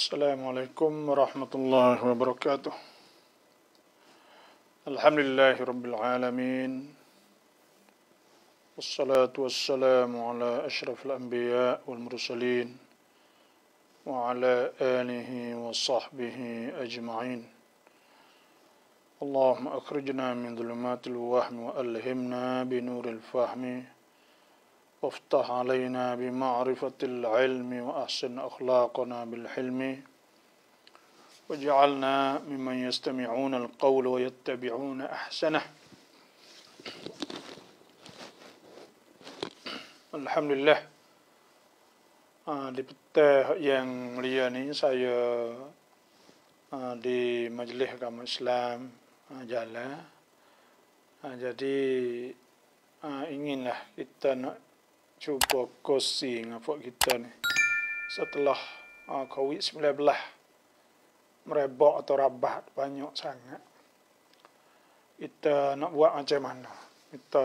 السلام عليكم ورحمة الله وبركاته الحمد لله رب العالمين والصلاة والسلام على أشرف الأنبياء والمرسلين وعلى آله وصحبه أجمعين اللهم أخرجنا من ظلمات الوهم وألهمنا بنور الفهم افتح علينا بمعرفة العلم وأحسن أخلاقنا بالحلم وجعلنا ممن يستمعون القول ويتبعون أحسنه الحمد لله لبته yang mulia ini saya ah, di majlis agama Islam ah, jalan ah, jadi inginlah kita nak cuba kosi dengan kita ni setelah uh, ah, COVID-19 merebak atau rabat banyak sangat kita nak buat macam mana kita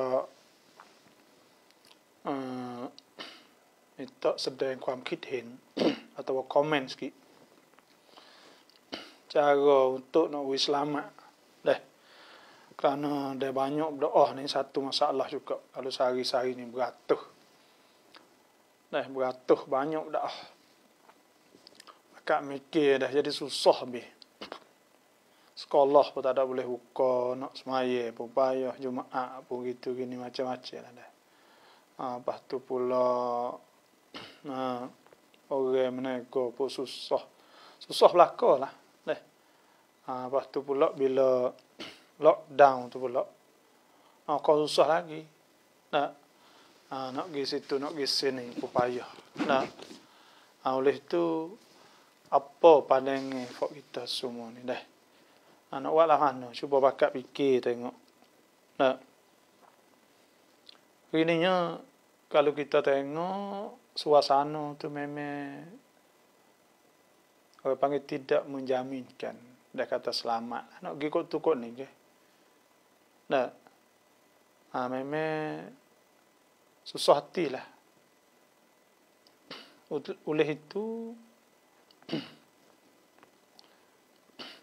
uh, ah, kita sedang kuam kitin atau komen ski cara untuk nak wis lama deh kerana ada banyak berdoa ni satu masalah juga kalau sehari-hari ni beratuh dah beratus banyak dah. Kak mikir dah jadi susah bih. Sekolah pun tak ada boleh buka, nak semaya pun payah, Jumaat pun gitu, gini macam-macam lah dah. Ha, lepas tu pula, ha, orang menegur pun susah. Susah belakang lah. Dah. Ha, lepas tu pula bila lockdown tu pula, ha, kau susah lagi. Nah, ha, ha, nak pergi situ, nak pergi sini, payah. Nah, ah, ha, oleh itu, apa paling effort kita semua ni dah? Ha, nak buat lah mana? Cuba bakat fikir tengok. Nah, ini kalau kita tengok suasana tu memang orang panggil tidak menjaminkan Dah kata selamat nak pergi kot tu kot ni je. nah ha, memang susah hatilah. Oleh itu,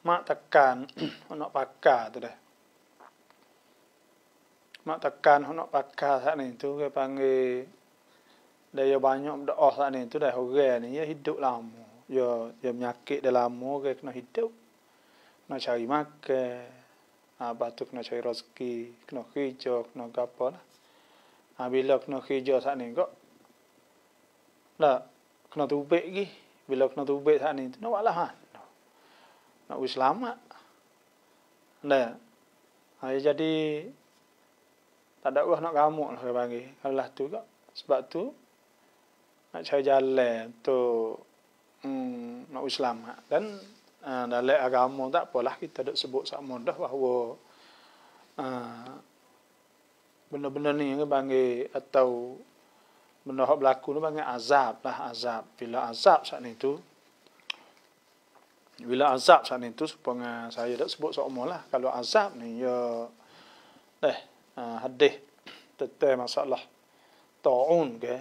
mak tekan nak pakar tu dah. Mak tekan nak pakar saat ni tu, dia panggil daya banyak berdoa saat ni tu dah. Orang ni, dia hidup lama. Dia, dia menyakit dia lama, dia kena hidup. Kena cari makan. Ha, lepas tu kena cari rezeki. Kena hijau, kena apa lah. Ha, bila kena kerja saat ni kok. Nak lah, kena tubik lagi. Bila kena tubik saat ni, tu nak buat lah. Nak buat selamat. Nah, ha, jadi tak ada orang nak kamuk lah pagi. Kalau lah tu kok. Sebab tu, nak cari jalan tu hmm, nak buat selamat. Dan uh, dalam agama tak apalah kita duk sebut sama dah bahawa uh, benda-benda ni yang panggil atau benda yang berlaku ni panggil azab lah azab bila azab saat ni tu bila azab saat ni tu supaya saya tak sebut seumur lah kalau azab ni ya eh ha, hadis tetap masalah ta'un ke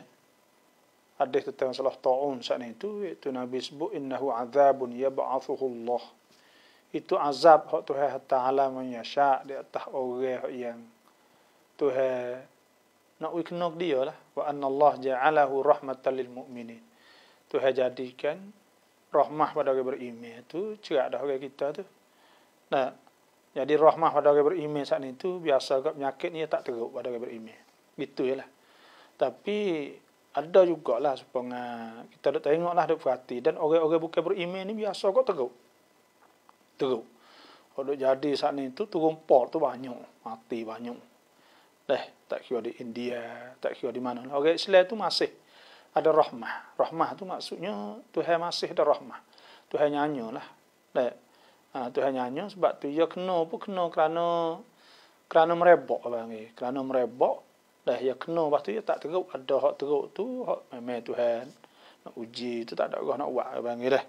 hadis tetap masalah ta'un saat ni tu itu Nabi sebut innahu azabun ya yab'athuhu Allah itu azab hak Tuhan Ta'ala menyasak di atas orang yang Tuhan nak wiknok dia lah wa anna Allah ja'alahu rahmatan lil mu'minin Tuhan jadikan rahmah pada orang beriman tu cerak dah orang kita tu nah jadi rahmah pada orang beriman saat ni tu biasa agak penyakit ni tak teruk pada orang beriman gitu lah tapi ada jugalah supaya kita tengok lah dok perhati dan orang-orang bukan beriman ni biasa agak teruk teruk kalau jadi saat ni tu turun pol tu banyak mati banyak Eh, tak kira di India, tak kira di mana. Orang Islam tu masih ada rahmah. Rahmah tu maksudnya Tuhan masih ada rahmah. Tuhan nyanyo lah. Eh, ha, hanya nyanyo sebab tu ia kena pun kena kerana kerana merebok lah ni. Kerana merebok, dah ia kena lepas tu ia tak teruk. Ada hak teruk tu, hak memang Tuhan nak uji tu tak ada orang nak buat lah bang dah.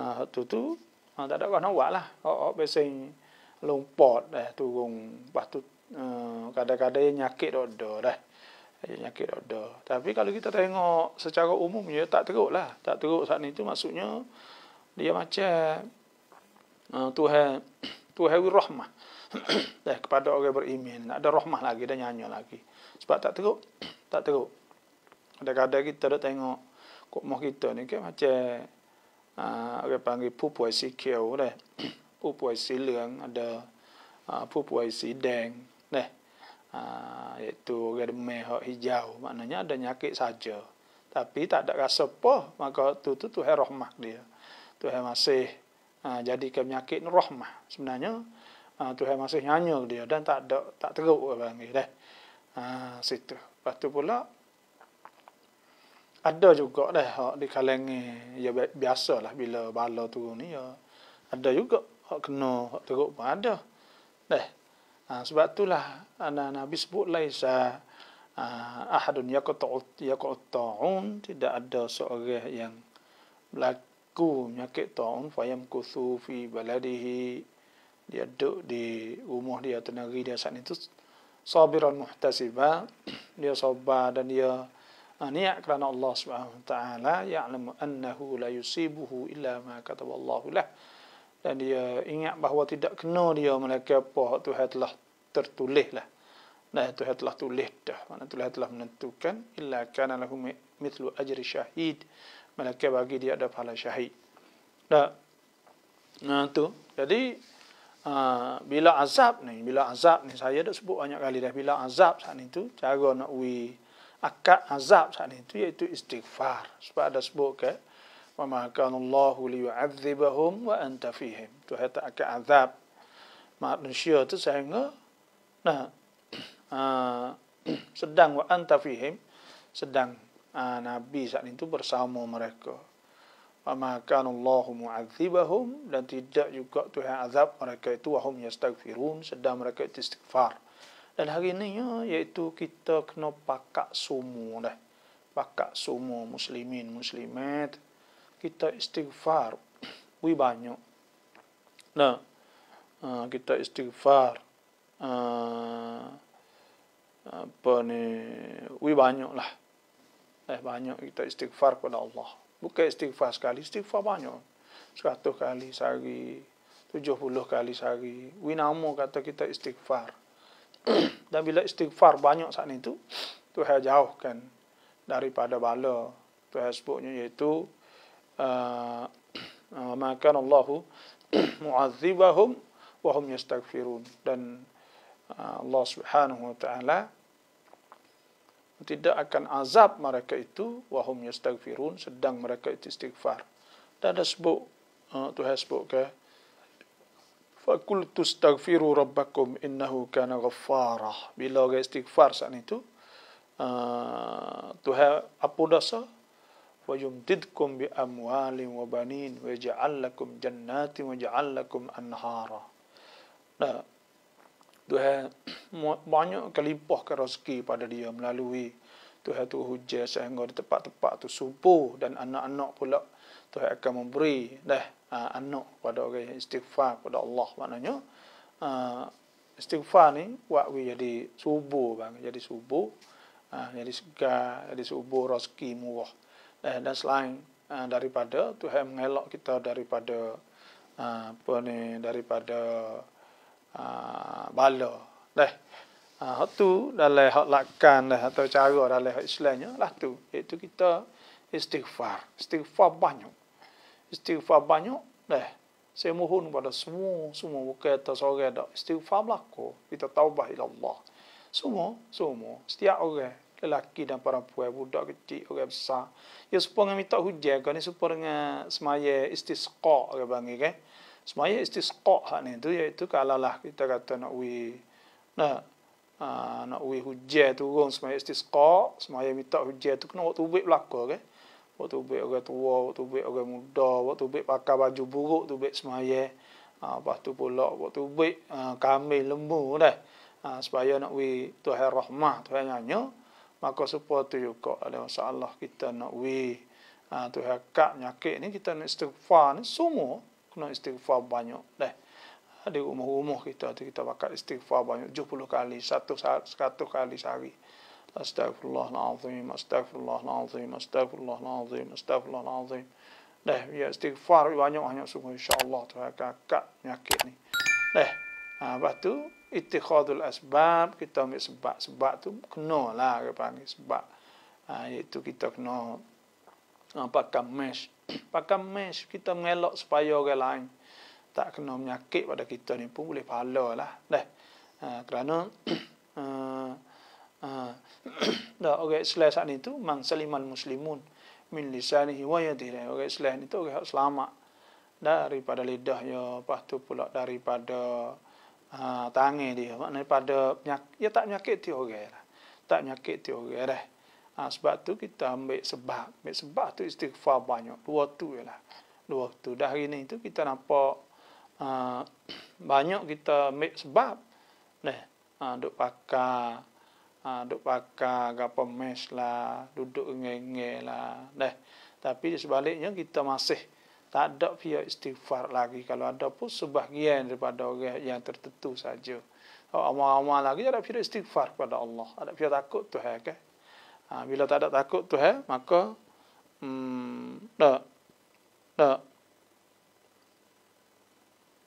Ha, tu tu ha, tak ada orang nak buat lah. Hak-hak biasa lompat dah eh, turun. Lepas tu Eh, kadang-kadang ia nyakit dodo dah. Ia nyakit dodo. Tapi kalau kita tengok secara umumnya tak teruk lah. Tak teruk saat ni tu maksudnya dia macam uh, Tuhan Tuhan rahmah. dah eh, kepada orang beriman ada rahmah lagi dan nyanyi lagi. Sebab tak teruk, tak teruk. Kadang-kadang kita dah tengok kok mah kita ni kan macam uh, orang panggil pupuai sikil dah. pupuai sileng ada uh, pupuai sideng. Ha, iaitu germe hijau maknanya ada nyakit saja tapi tak ada rasa apa maka tu tu tu rahmah dia Tuhan masih uh, ha, jadi ke nyakit ni rahmah sebenarnya tu ha, Tuhan masih nyanyi dia dan tak ada tak teruk orang dia dah uh, situ lepas pula ada juga dah hak di kaleng ya biasalah bila bala turun ni ya ada juga hak kena hak teruk pun ada dah Ha, sebab itulah Nabi sebut laisa ha, ahadun yaqut taun tidak ada seorang yang berlaku menyakit taun fayam kusu fi baladihi dia duduk di rumah dia tenari dia saat itu sabiran muhtasiba dia sabar dan dia ha, niat kerana Allah Subhanahu taala ya'lamu annahu la yusibuhu illa ma kataballahu lahu dan dia ingat bahawa tidak kena dia melaka apa Tuhan telah tertulis lah nah Tuhan telah tulis dah mana Tuhan telah menentukan illa kana lahum mithlu ajri syahid mereka bagi dia ada pahala syahid dah nah tu jadi uh, bila azab ni bila azab ni saya dah sebut banyak kali dah bila azab saat itu tu cara nak we akad azab saat itu tu iaitu istighfar sebab ada sebut ke Fama kanallahu liyu'adzibahum wa anta fihim. Tuhan tak akan azab manusia tu sehingga nah ah, sedang wa anta fihim sedang ah, nabi saat itu bersama mereka. Fama kanallahu mu'adzibahum dan tidak juga Tuhan azab mereka itu wa hum yastaghfirun sedang mereka itu istighfar. Dan hari ini ya, iaitu kita kena pakak semua dah. Pakak semua muslimin, muslimat, kita istighfar wi banyo Nah, uh, kita istighfar uh, apa ni wi banyo lah eh banyo kita istighfar kepada Allah bukan istighfar sekali istighfar banyo 100 kali sehari 70 kali sehari wi namo kata kita istighfar dan bila istighfar banyak saat itu Tuhan jauhkan daripada bala Tuhan sebutnya iaitu Ah, ah, maka Allah mu'azzibahum wa hum yastaghfirun dan ah, Allah Subhanahu wa taala tidak akan azab mereka itu wa hum yastaghfirun sedang mereka itu istighfar. Dan ada sebut Tuhan sebut ke Fakultu staghfiru rabbakum innahu kana ghaffarah. Bila orang istighfar saat itu, uh, Tuhan apa dosa? ويمددكم بأموال وبنين ويجعل لكم جنات ويجعل anhara. أنهارا Tuhan banyak kali pohkan rezeki pada dia melalui Tuhan tu hujah sehingga di tempat-tempat tu subuh dan anak-anak pula Tuhan akan memberi dah ha, anak pada orang yang istighfar kepada Allah maknanya uh, istighfar ni buat we jadi subuh bang jadi subuh uh, jadi segar jadi subuh rezeki murah eh, dan selain uh, eh, daripada Tuhan mengelak kita daripada uh, apa ni daripada uh, bala deh uh, tu dalam hak lakan dah atau cara dalam hak Islamnya lah tu iaitu kita istighfar istighfar banyak istighfar banyak deh saya mohon kepada semua semua bukan atas seorang dak istighfar belako kita taubat ila Allah semua semua setiap orang lelaki dan perempuan, budak kecil, orang besar. Ya supaya dengan minta hujan kau supaya dengan semaya istisqa orang panggil kan. Semaya istisqa hak ni tu iaitu kalau lah kita kata nak wi nah uh, nak wi ha, hujan turun semaya istisqa, semaya minta hujan tu kena waktu baik belaka kan. Waktu baik orang tua, waktu baik orang muda, waktu baik pakai baju buruk tu baik semaya. Ha, lepas tu pula waktu baik ha, kami lembu dah. Ha, supaya nak wi Tuhan Rahmah, Tuhan nyanyo maka supaya tu juga ada masalah kita nak we ha, tu hakak penyakit ni kita nak istighfar ni semua kena istighfar banyak deh ha, di rumah-rumah kita tu kita bakal istighfar banyak 70 kali 100 100 kali sehari astagfirullahalazim astagfirullahalazim astagfirullahalazim astagfirullahalazim deh ya istighfar banyak banyak semua insyaallah tu hakak penyakit ni deh Ha, lepas tu, itikhadul asbab, kita ambil sebab. Sebab tu, kena lah dia panggil sebab. Ha, iaitu kita kena ha, pakai mesh. pakai mesh, kita mengelak supaya orang lain tak kena menyakit pada kita ni pun boleh pahala lah. Dah. Ha, kerana, uh, uh, dah, orang Islam saat ni tu, man saliman muslimun min lisanihi wa yadihi. Orang Islam ni tu, orang selamat. Daripada lidahnya, lepas tu pula daripada... Ah, tangan dia makna pada penyakit ya tak menyakit ti lah. tak menyakit ti orang lah. ha, sebab tu kita ambil sebab ambil sebab tu istighfar banyak dua tu lah. dua tu dah hari ni tu kita nampak ha, banyak kita ambil sebab nah ha, duk pakar ha, duk pakar gapo mes lah duduk ngengeng lah nah tapi sebaliknya kita masih tak ada pihak istighfar lagi kalau ada pun sebahagian daripada orang yang tertentu saja amal-amal lagi ada pihak istighfar kepada Allah ada pihak takut Tuhan ke ha, bila tak ada takut Tuhan maka hmm, tak tak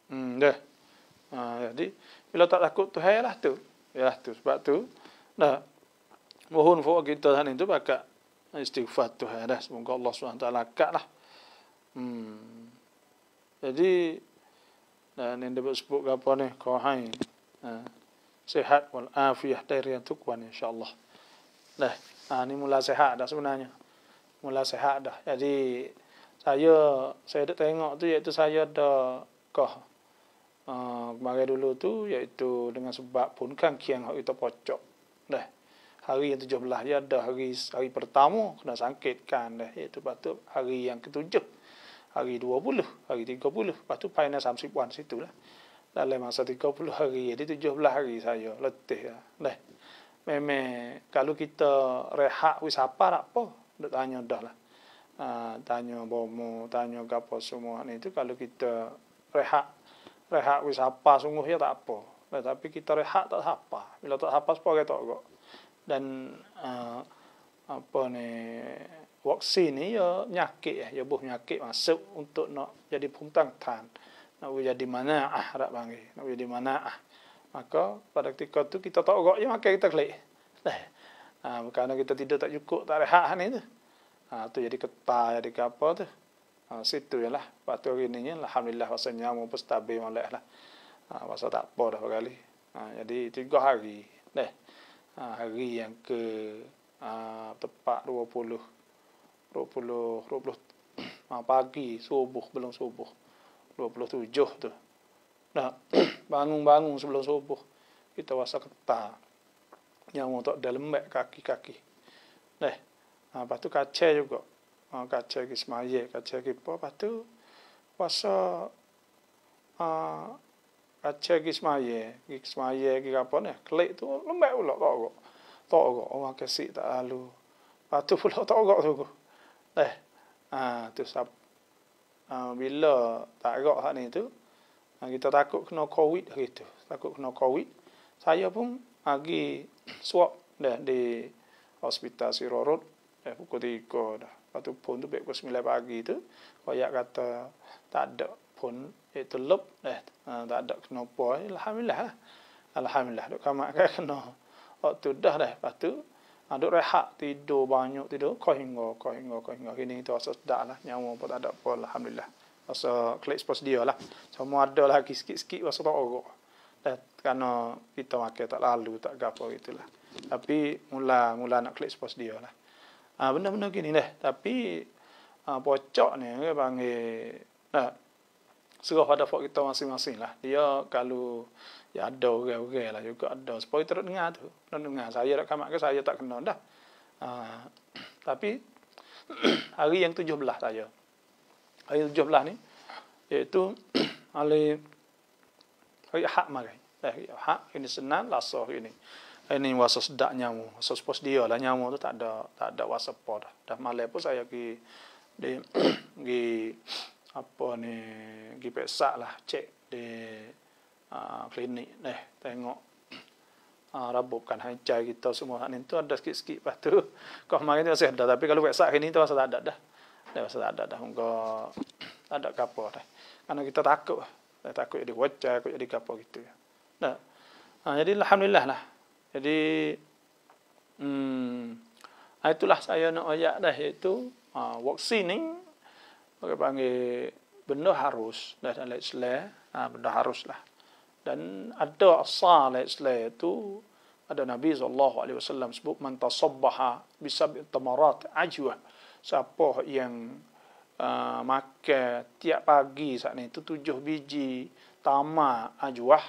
hmm, dah ha, jadi bila tak takut Tuhan lah tu ya tu sebab tu dah mohon fuq kita tadi tu pakak istighfar Tuhan dah semoga Allah Subhanahu taala kat lah Hmm. Jadi dan nah, yang dapat sebut apa ni? Kauhain. Nah, ha. sehat wal afiyah dari yang tukwan insyaAllah. Dah, nah, ini ha, mula sehat dah sebenarnya. Mula sehat dah. Jadi saya saya dah tengok tu iaitu saya dah kah uh, kemarin dulu tu iaitu dengan sebab pun kan kiang hak itu pocok. Dah, hari yang tujuh belah dia ada hari hari pertama kena sangkitkan dah itu patut hari yang ketujuh hari 20, hari 30. Lepas tu final sam sipuan situ lah. Dalam masa 30 hari, jadi 17 hari saya letih lah. Leh. Memang kalau kita rehat apa tak apa, dia tanya dah lah. Uh, tanya bomo, tanya apa semua ni itu kalau kita rehat rehat wis apa sungguh ya tak apa nah, tapi kita rehat tak apa bila tak apa sepo ketok kok dan uh, apa ni vaksin ni ya nyakit ya, ya buh nyakit masuk untuk nak jadi pungtang tan nak jadi mana ah rak bangi, nak jadi mana ah maka pada ketika tu kita tak gok ya makan kita kelik leh ha kerana kita tidur tak cukup tak rehat ni tu ha tu jadi ketah jadi ke apa tu ha situ jelah waktu ini ni alhamdulillah rasanya mau stabil molek lah ha masa tak apa dah berkali ha jadi tiga hari lah, ha, hari yang ke ha, tepat 20 20, 20 ah, pagi, subuh, belum subuh. 27 tu. Nah, bangun-bangun sebelum subuh. Kita rasa ketah. Yang untuk dah lembek kaki-kaki. Nah, lepas tu kaca juga. Uh, ah, kaca ke semaya, kaca ke apa. Lepas tu, rasa uh, ah, kaca ke semaya. Ke semaya ke apa ni. Kelik tu, lembek pula. Tak kok. Tak kok. Orang kasi tak lalu. Lepas tu pula tak kok tu eh ha tu sab ha, bila tak agak hak ni tu ha, kita takut kena covid hari tu takut kena covid saya pun pergi swab dah di hospital Sirorot eh pukul 3 dah lepas pun tu baik pukul 9 pagi tu koyak kata tak ada pun itu lep eh ha, tak ada kena apa alhamdulillah alhamdulillah dok kamak kena waktu dah dah lepas Ha, duduk rehat, tidur banyak, tidur. Kau hingga, kau hingga, kau hingga. Kini tu asal sedap lah. Nyawa pun tak ada apa, Alhamdulillah. Asal klik sepas dia lah. Semua ada lah lagi sikit-sikit, pasal tak orang. Dah, kerana kita makan tak lalu, tak gapo gitu lah. Tapi mula-mula nak klik sepas dia lah. Ha, benda-benda gini dah. Tapi, ha, pocok ni, dia panggil... Nah, ha, serah pada fak kita masing-masing lah. Dia kalau ya ada orang-orang lah juga ada. Supaya terus dengar tu. Terus dengar. Saya tak kamar ke saya tak kenal dah. Uh, tapi hari yang tujuh belah saya. Hari tujuh belah ni. Iaitu hari hari hak marai. Eh, hari hak ini senang lasuh ini. Ini wasa sedak nyamu. Wasa sepos dia lah nyamu tu tak ada tak ada wasa pot. Dah dah malam pun saya pergi di, di apa ni pergi periksa lah cek di uh, klinik ni tengok uh, ah, rabukan hancai kita semua ni tu ada sikit-sikit lepas tu kau kemarin tu masih ada tapi kalau periksa hari ni tu masa tak ada dah dah masa tak ada dah muka ada kapal dah kerana kita takut lah takut jadi wajah takut jadi kapal gitu dah uh, ah, jadi Alhamdulillah lah jadi hmm, itulah saya nak ayat dah iaitu uh, vaksin ni Maka panggil benda harus dah lain selain, ha, benda haruslah. Dan ada asal lain selain itu, ada Nabi sallallahu alaihi wasallam sebut man tasabbaha bisab tamarat ajwa. Siapa yang uh, makan tiap pagi saat ni itu tujuh biji tama ajwa.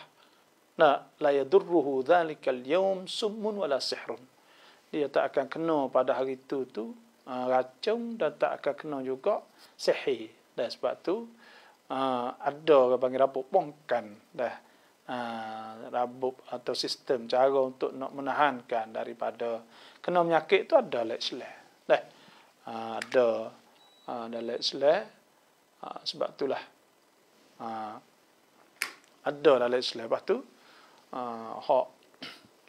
Nah, la yadurruhu dhalikal yawm summun wala sihrun. Dia tak akan kena pada hari itu tu uh, racun dan tak akan kena juga sihir. Dan sebab tu uh, ada orang panggil rabuk pongkan dah uh, rabuk atau sistem cara untuk nak menahankan daripada kena menyakit tu ada lek selek. Dah uh, ada uh, ada lek selek. Uh, sebab itulah uh, ada dah lek selek. Lepas tu uh, hak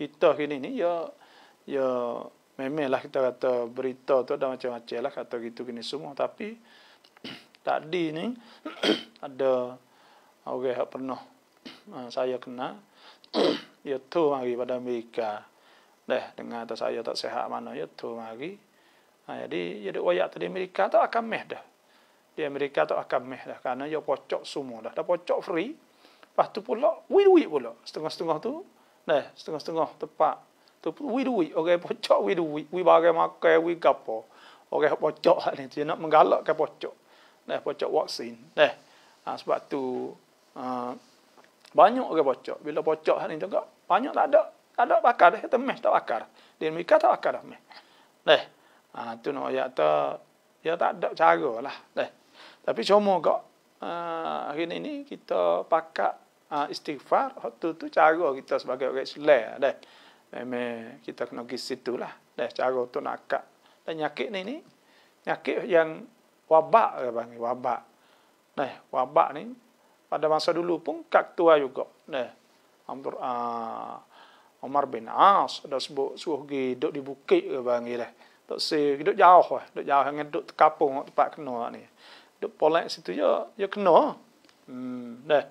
kita kini ni ya ya memanglah kita kata berita tu ada macam-macam lah kata gitu gini semua tapi tadi ni ada orang okay, yang pernah eh, saya kena dia tu mari pada Amerika deh dengar tu saya tak sehat mana dia tu mari nah, jadi jadi wayak tu di Amerika tu akan meh dah di Amerika tu akan meh dah kerana dia pocok semua dah dah pocok free lepas tu pula wiwi pula setengah-setengah tu deh setengah-setengah tepat သူဝိရဝိโอเคပေါ်ချောဝိရဝိဝိဘာကမှာကဲဝိကပ်ပေါ်โอเคပေါ်ချောအဲ့ဒီနော်မင်္ဂလာကဲပေါ်ချောနဲပေါ်ချောဝက်ဆင်းနဲအစပတ်သူအာဘာညို့ကဲပေါ်ချောဘီလပေါ်ချောအဲ့ဒီတော့ဘာညို့လာတော့လာတော့ဘာကားတဲ့မဲတော့ဘာကားတယ်မိကတော့ဘာကားမဲနဲအာသူနော်ရတော့ရတော့တော့ချာကောလားနဲဒါပြချုံးမောကအာခင်းနေနေကိတော့ဘာကားအစတိဖာဟုတ်တူချာကောကိတော့စပါကဲလဲနဲ Memang kita kena pergi situ lah. Dah cara tu nak akak. Dan nyakit ni ni. Nyakit yang wabak bang panggil. Wabak. Nah, wabak ni. Pada masa dulu pun kak tua juga. Nah, Abdur, uh, ah, Umar bin As. Dia sebut suruh pergi duduk di bukit dia panggil dah. Duduk, si, duduk jauh lah. Duduk jauh dengan duduk terkapung tempat kena ni. Duduk polak situ je. Dia kena. Hmm, dah.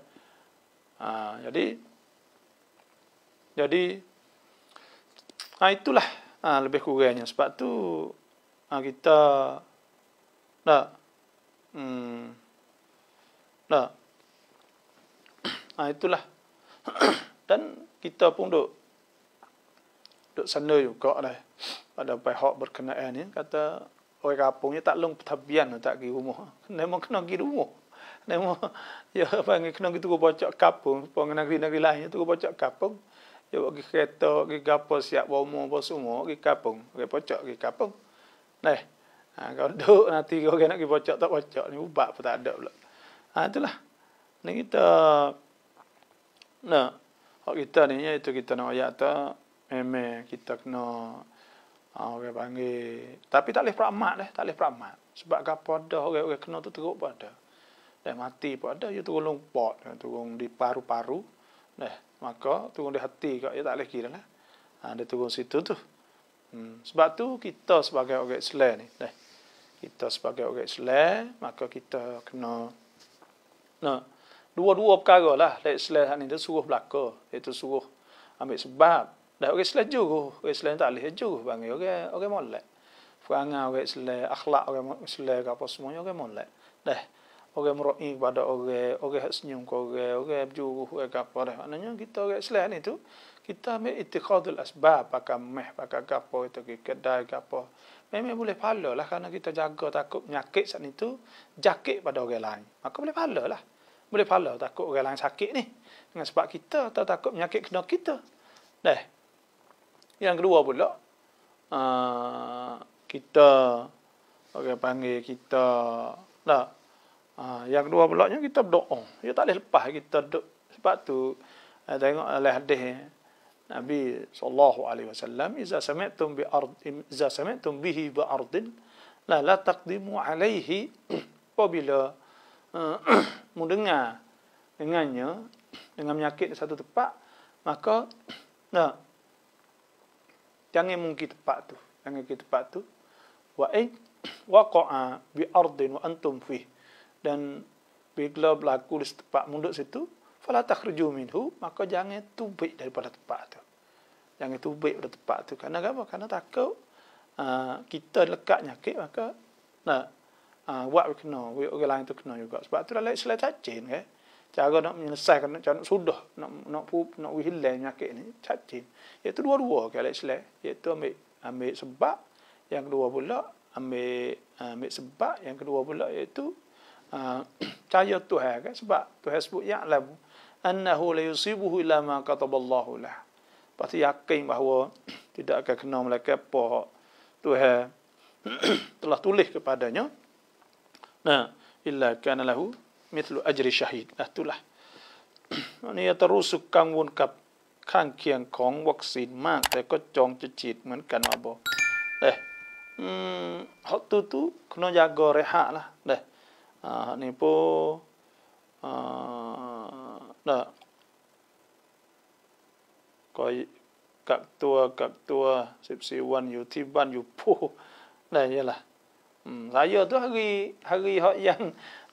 Uh, jadi. Jadi. Ha, itulah ha, lebih kurangnya. Sebab tu ha, kita tak hmm, tak ha, itulah dan kita pun duk duk sana juga lah pada pihak berkenaan ni kata orang kampung ni tak long pertabian tak pergi rumah memang kena pergi rumah memang ya panggil kena pergi tukar bacak kampung pun negeri-negeri lain tukar bacak kampung dia buat pergi kereta, pergi gapa, siap bomo apa semua, pergi kapung. Pergi pocok, pergi kapung. Nah, eh. ha, kau duduk nanti kau kena pergi pocok, tak pocok. Ni ubat pun tak ada pula. Ha, itulah. Ni kita, nak, hak kita ni, itu kita nak ayat tu, memang kita kena, ha, orang panggil, tapi tak boleh peramat lah, tak boleh peramat. Sebab kapa ada, orang kena tu teruk pada. Dah mati pun ada, dia turun lompat, turun di paru-paru. Nah, -paru maka turun di hati kak ya tak boleh kira lah. Ha, dia turun situ tu. Hmm. Sebab tu kita sebagai orang Islam ni. Dah. Kita sebagai orang Islam, maka kita kena Nah, Dua-dua perkara lah. Orang Islam ni tu suruh belaka. Itu suruh ambil sebab. Dah orang Islam juga. Orang Islam tak boleh juga. Bangi orang, orang molek. Perangai orang Islam, akhlak orang Islam, apa semuanya orang molek. Dah orang meru'i kepada orang, orang yang senyum ke orang, orang yang juruh ke apa dah. Maknanya kita orang Islam ni tu, kita ambil itikadul asbab, pakai meh, pakai apa, itu ke kedai ke apa. Memang boleh pahala lah kerana kita jaga takut penyakit saat itu, jakit pada orang lain. Maka boleh pahala lah. Boleh pahala takut orang lain sakit ni. Dengan sebab kita tak takut penyakit kena kita. Dah. Yang kedua pula, ah, kita, orang panggil kita, tak, lah, Ha, yang kedua pulaknya kita berdoa. Dia tak boleh lepas kita duduk. Sebab tu eh, tengok oleh hadis eh, Nabi sallallahu alaihi wasallam iza sami'tum bi ard iza sami'tum bihi bi ardin la la taqdimu alaihi apabila uh, eh, mendengar dengannya dengan menyakit di satu tempat maka nah jangan mungkin tempat tu jangan ke tempat tu wa in waqa'a bi ardin wa antum fihi dan bila berlaku di tempat munduk situ fala takhruju minhu maka jangan tubik daripada tempat tu jangan tubik daripada tempat tu kerana apa kerana takut uh, kita lekat nyakit maka nak uh, buat kena orang lain tu kena juga sebab tu dalam selai cacing kan cara nak menyelesaikan cara nak sudah nak nak pup nak wihilai nyakit ni cacing iaitu dua-dua kalau dalam selai iaitu ambil ambil sebab yang kedua pula ambil ambil sebab yang kedua pula iaitu Ah, cahaya Tuhan kan sebab Tuhan sebut ya'lamu annahu la yusibuhu illa ma qataballahu lah. Pasti yakin bahawa tidak akan kena malaikat apa Tuhan telah tulis kepadanya. Nah, illa kana lahu mithlu ajri syahid. Nah, itulah. Ini ia terus kangun kap ข้างเคียงของวัคซีนมากแต่ก็จองจะฉีดเหมือนกันมาบอกเด้อฮึตุตุขนยากรเรหะละเด้อ Ha, hak ni pun ha, ah, tak. Koy kak tua kak tua sip si wan yu ti ban yu pu. Lah iyalah. Hmm, saya tu hari hari hak yang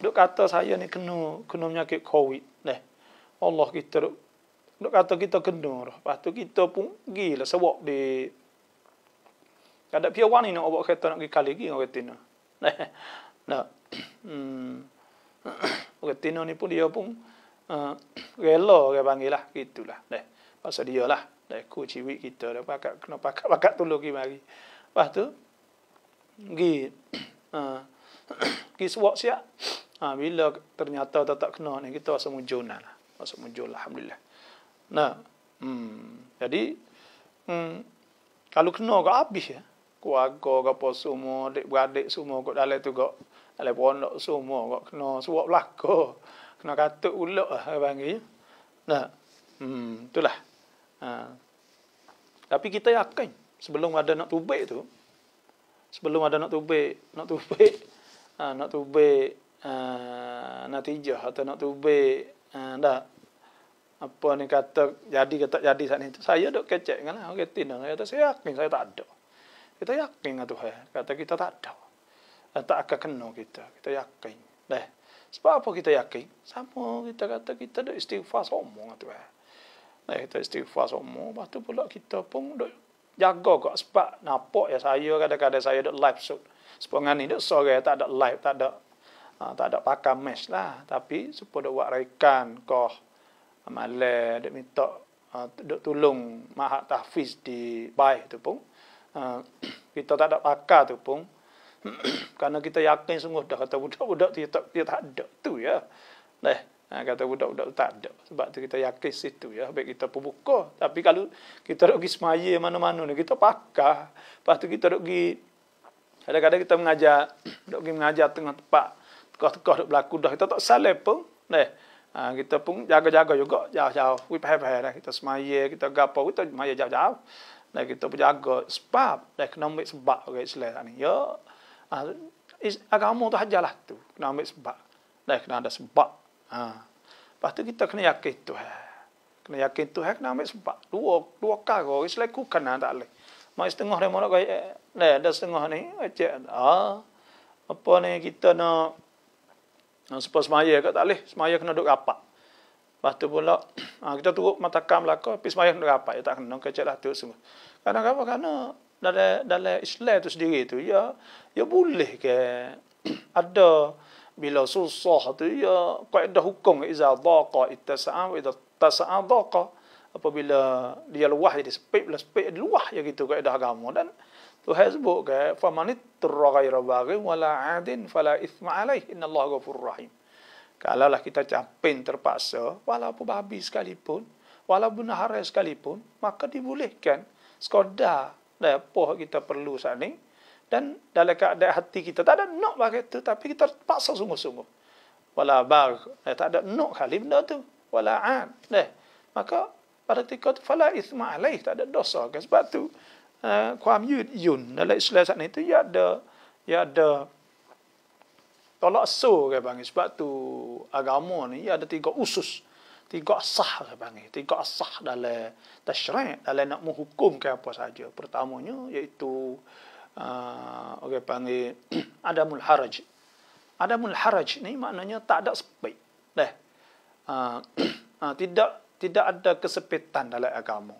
duk kata saya ni kena kena penyakit covid leh. Allah kita duk, duk kata kita kena lah. Lepas kita pun gilah sewok di kada pia wan ni nak buat kereta nak pergi kali lagi orang kata ni. Nah. Hmm. Okey, tino ni pun dia pun uh, rela orang panggil lah, gitulah. Deh, pasal dia lah. Deh, ku ciwik kita, dia pakat, kena pakat, pakat tu lagi mari. Lepas tu, pergi, uh, pergi uh, suak siap. Ha, bila ternyata tak, tak kena ni, kita rasa muncul lah. Rasa muncul lah, Alhamdulillah. Nah, hmm. jadi, hmm, kalau kena kau habis ya. Keluarga kau apa semua, adik-beradik semua kau dalam tu kau. Alah beronok semua kok kena suap belaka. Kena katuk ulak lah orang eh, panggil. Nah. Hmm, itulah. Ha. Tapi kita yakin sebelum ada nak tubik tu sebelum ada nak tubik, nak tubik ha, nak tubik ha, natijah atau nak tubik ha, dah apa ni kata jadi ke tak jadi saat ni saya dok kecek kan lah kata saya yakin saya tak ada kita yakin dengan lah Tuhan kata kita tak ada tak akan kekenuh kita. Kita yakin. Eh, sebab apa kita yakin? Sama kita kata kita ada istighfar semua tu. Eh. Nah, kita istighfar semua. Lepas tu pula kita pun duk jaga kok sebab nampak ya saya kadang-kadang saya ada live shoot. Sebab ni duk sore tak ada live, tak ada ha, tak ada pakai mesh lah. Tapi supaya duk buat rekan kok malah duk minta ha, duk tolong mahat tahfiz di baik tu pun. Uh, kita tak ada pakar tu pun Karena kita yakin semua dah kata budak-budak dia tak dia tak ada tu ya. Nah, ha, kata budak-budak tak ada. Sebab tu kita yakin situ ya, baik kita pembuka. Tapi kalau kita nak pergi semaya mana-mana ni, kita pakah. Lepas kita nak pergi kadang-kadang kita mengajar, nak pergi mengajar tengah tempat. Tekah-tekah nak berlaku dah, kita tak salah pun. Nah, ha, kita pun jaga-jaga juga jauh-jauh. Kita pahal-pahal lah, kita semaya, kita gapa, kita semaya jauh-jauh. Nah, kita berjaga sebab, dah kena ambil sebab orang okay, Islam ni. Ya, Ha, is, agama tu hajalah tu. Kena ambil sebab. Dah kena ada sebab. Ha. Lepas tu kita kena yakin tu. Ha. Kena yakin tu. Ha. Kena ambil sebab. Dua, dua kali. Orang selain kukan lah tak boleh. Mak setengah dia mana kaya. Dah eh, ada setengah ni. Cik, ha. Apa ni kita nak. Nak sepas semaya kat tak boleh. Semaya kena duduk rapat. Lepas tu pula. ha, kita turut matakam lah kau. Tapi semaya kena duduk rapat. Ya tak kena. Kacik lah tu semua. Kadang-kadang. kadang dalam dalam Islam tu sendiri tu ya ya boleh ke ada bila susah tu ya kaedah hukum iza dhaqa ittasa'a wa iza tasa'a dhaqa apabila dia luah jadi sepit bila sepit jadi luah ya gitu kaedah agama dan Tuhan sebut ke famanit targhayr baghin wala adin fala ithma alaih innallaha ghafurur rahim kalau lah kita capin terpaksa walaupun babi sekalipun walaupun hara sekalipun maka dibolehkan sekadar dah apa kita perlu saat ni dan dalam keadaan hati kita tak ada nak pakai tu tapi kita terpaksa sungguh-sungguh wala bagh eh, tak ada nak kali benda tu wala an deh maka pada ketika tu fala isma alaih tak ada dosa kan sebab tu eh, kuam yun, yun dalam Islam saat ni tu ya ada ya ada tolak so ke bang sebab tu agama ni ya ada tiga usus tiga asah lah saya panggil. Tiga asah dalam tashrik, dalam nak menghukumkan apa saja. Pertamanya iaitu uh, orang panggil adamul haraj. Adamul haraj ni maknanya tak ada sepi. Dah. Uh, uh, tidak tidak ada kesepitan dalam agama.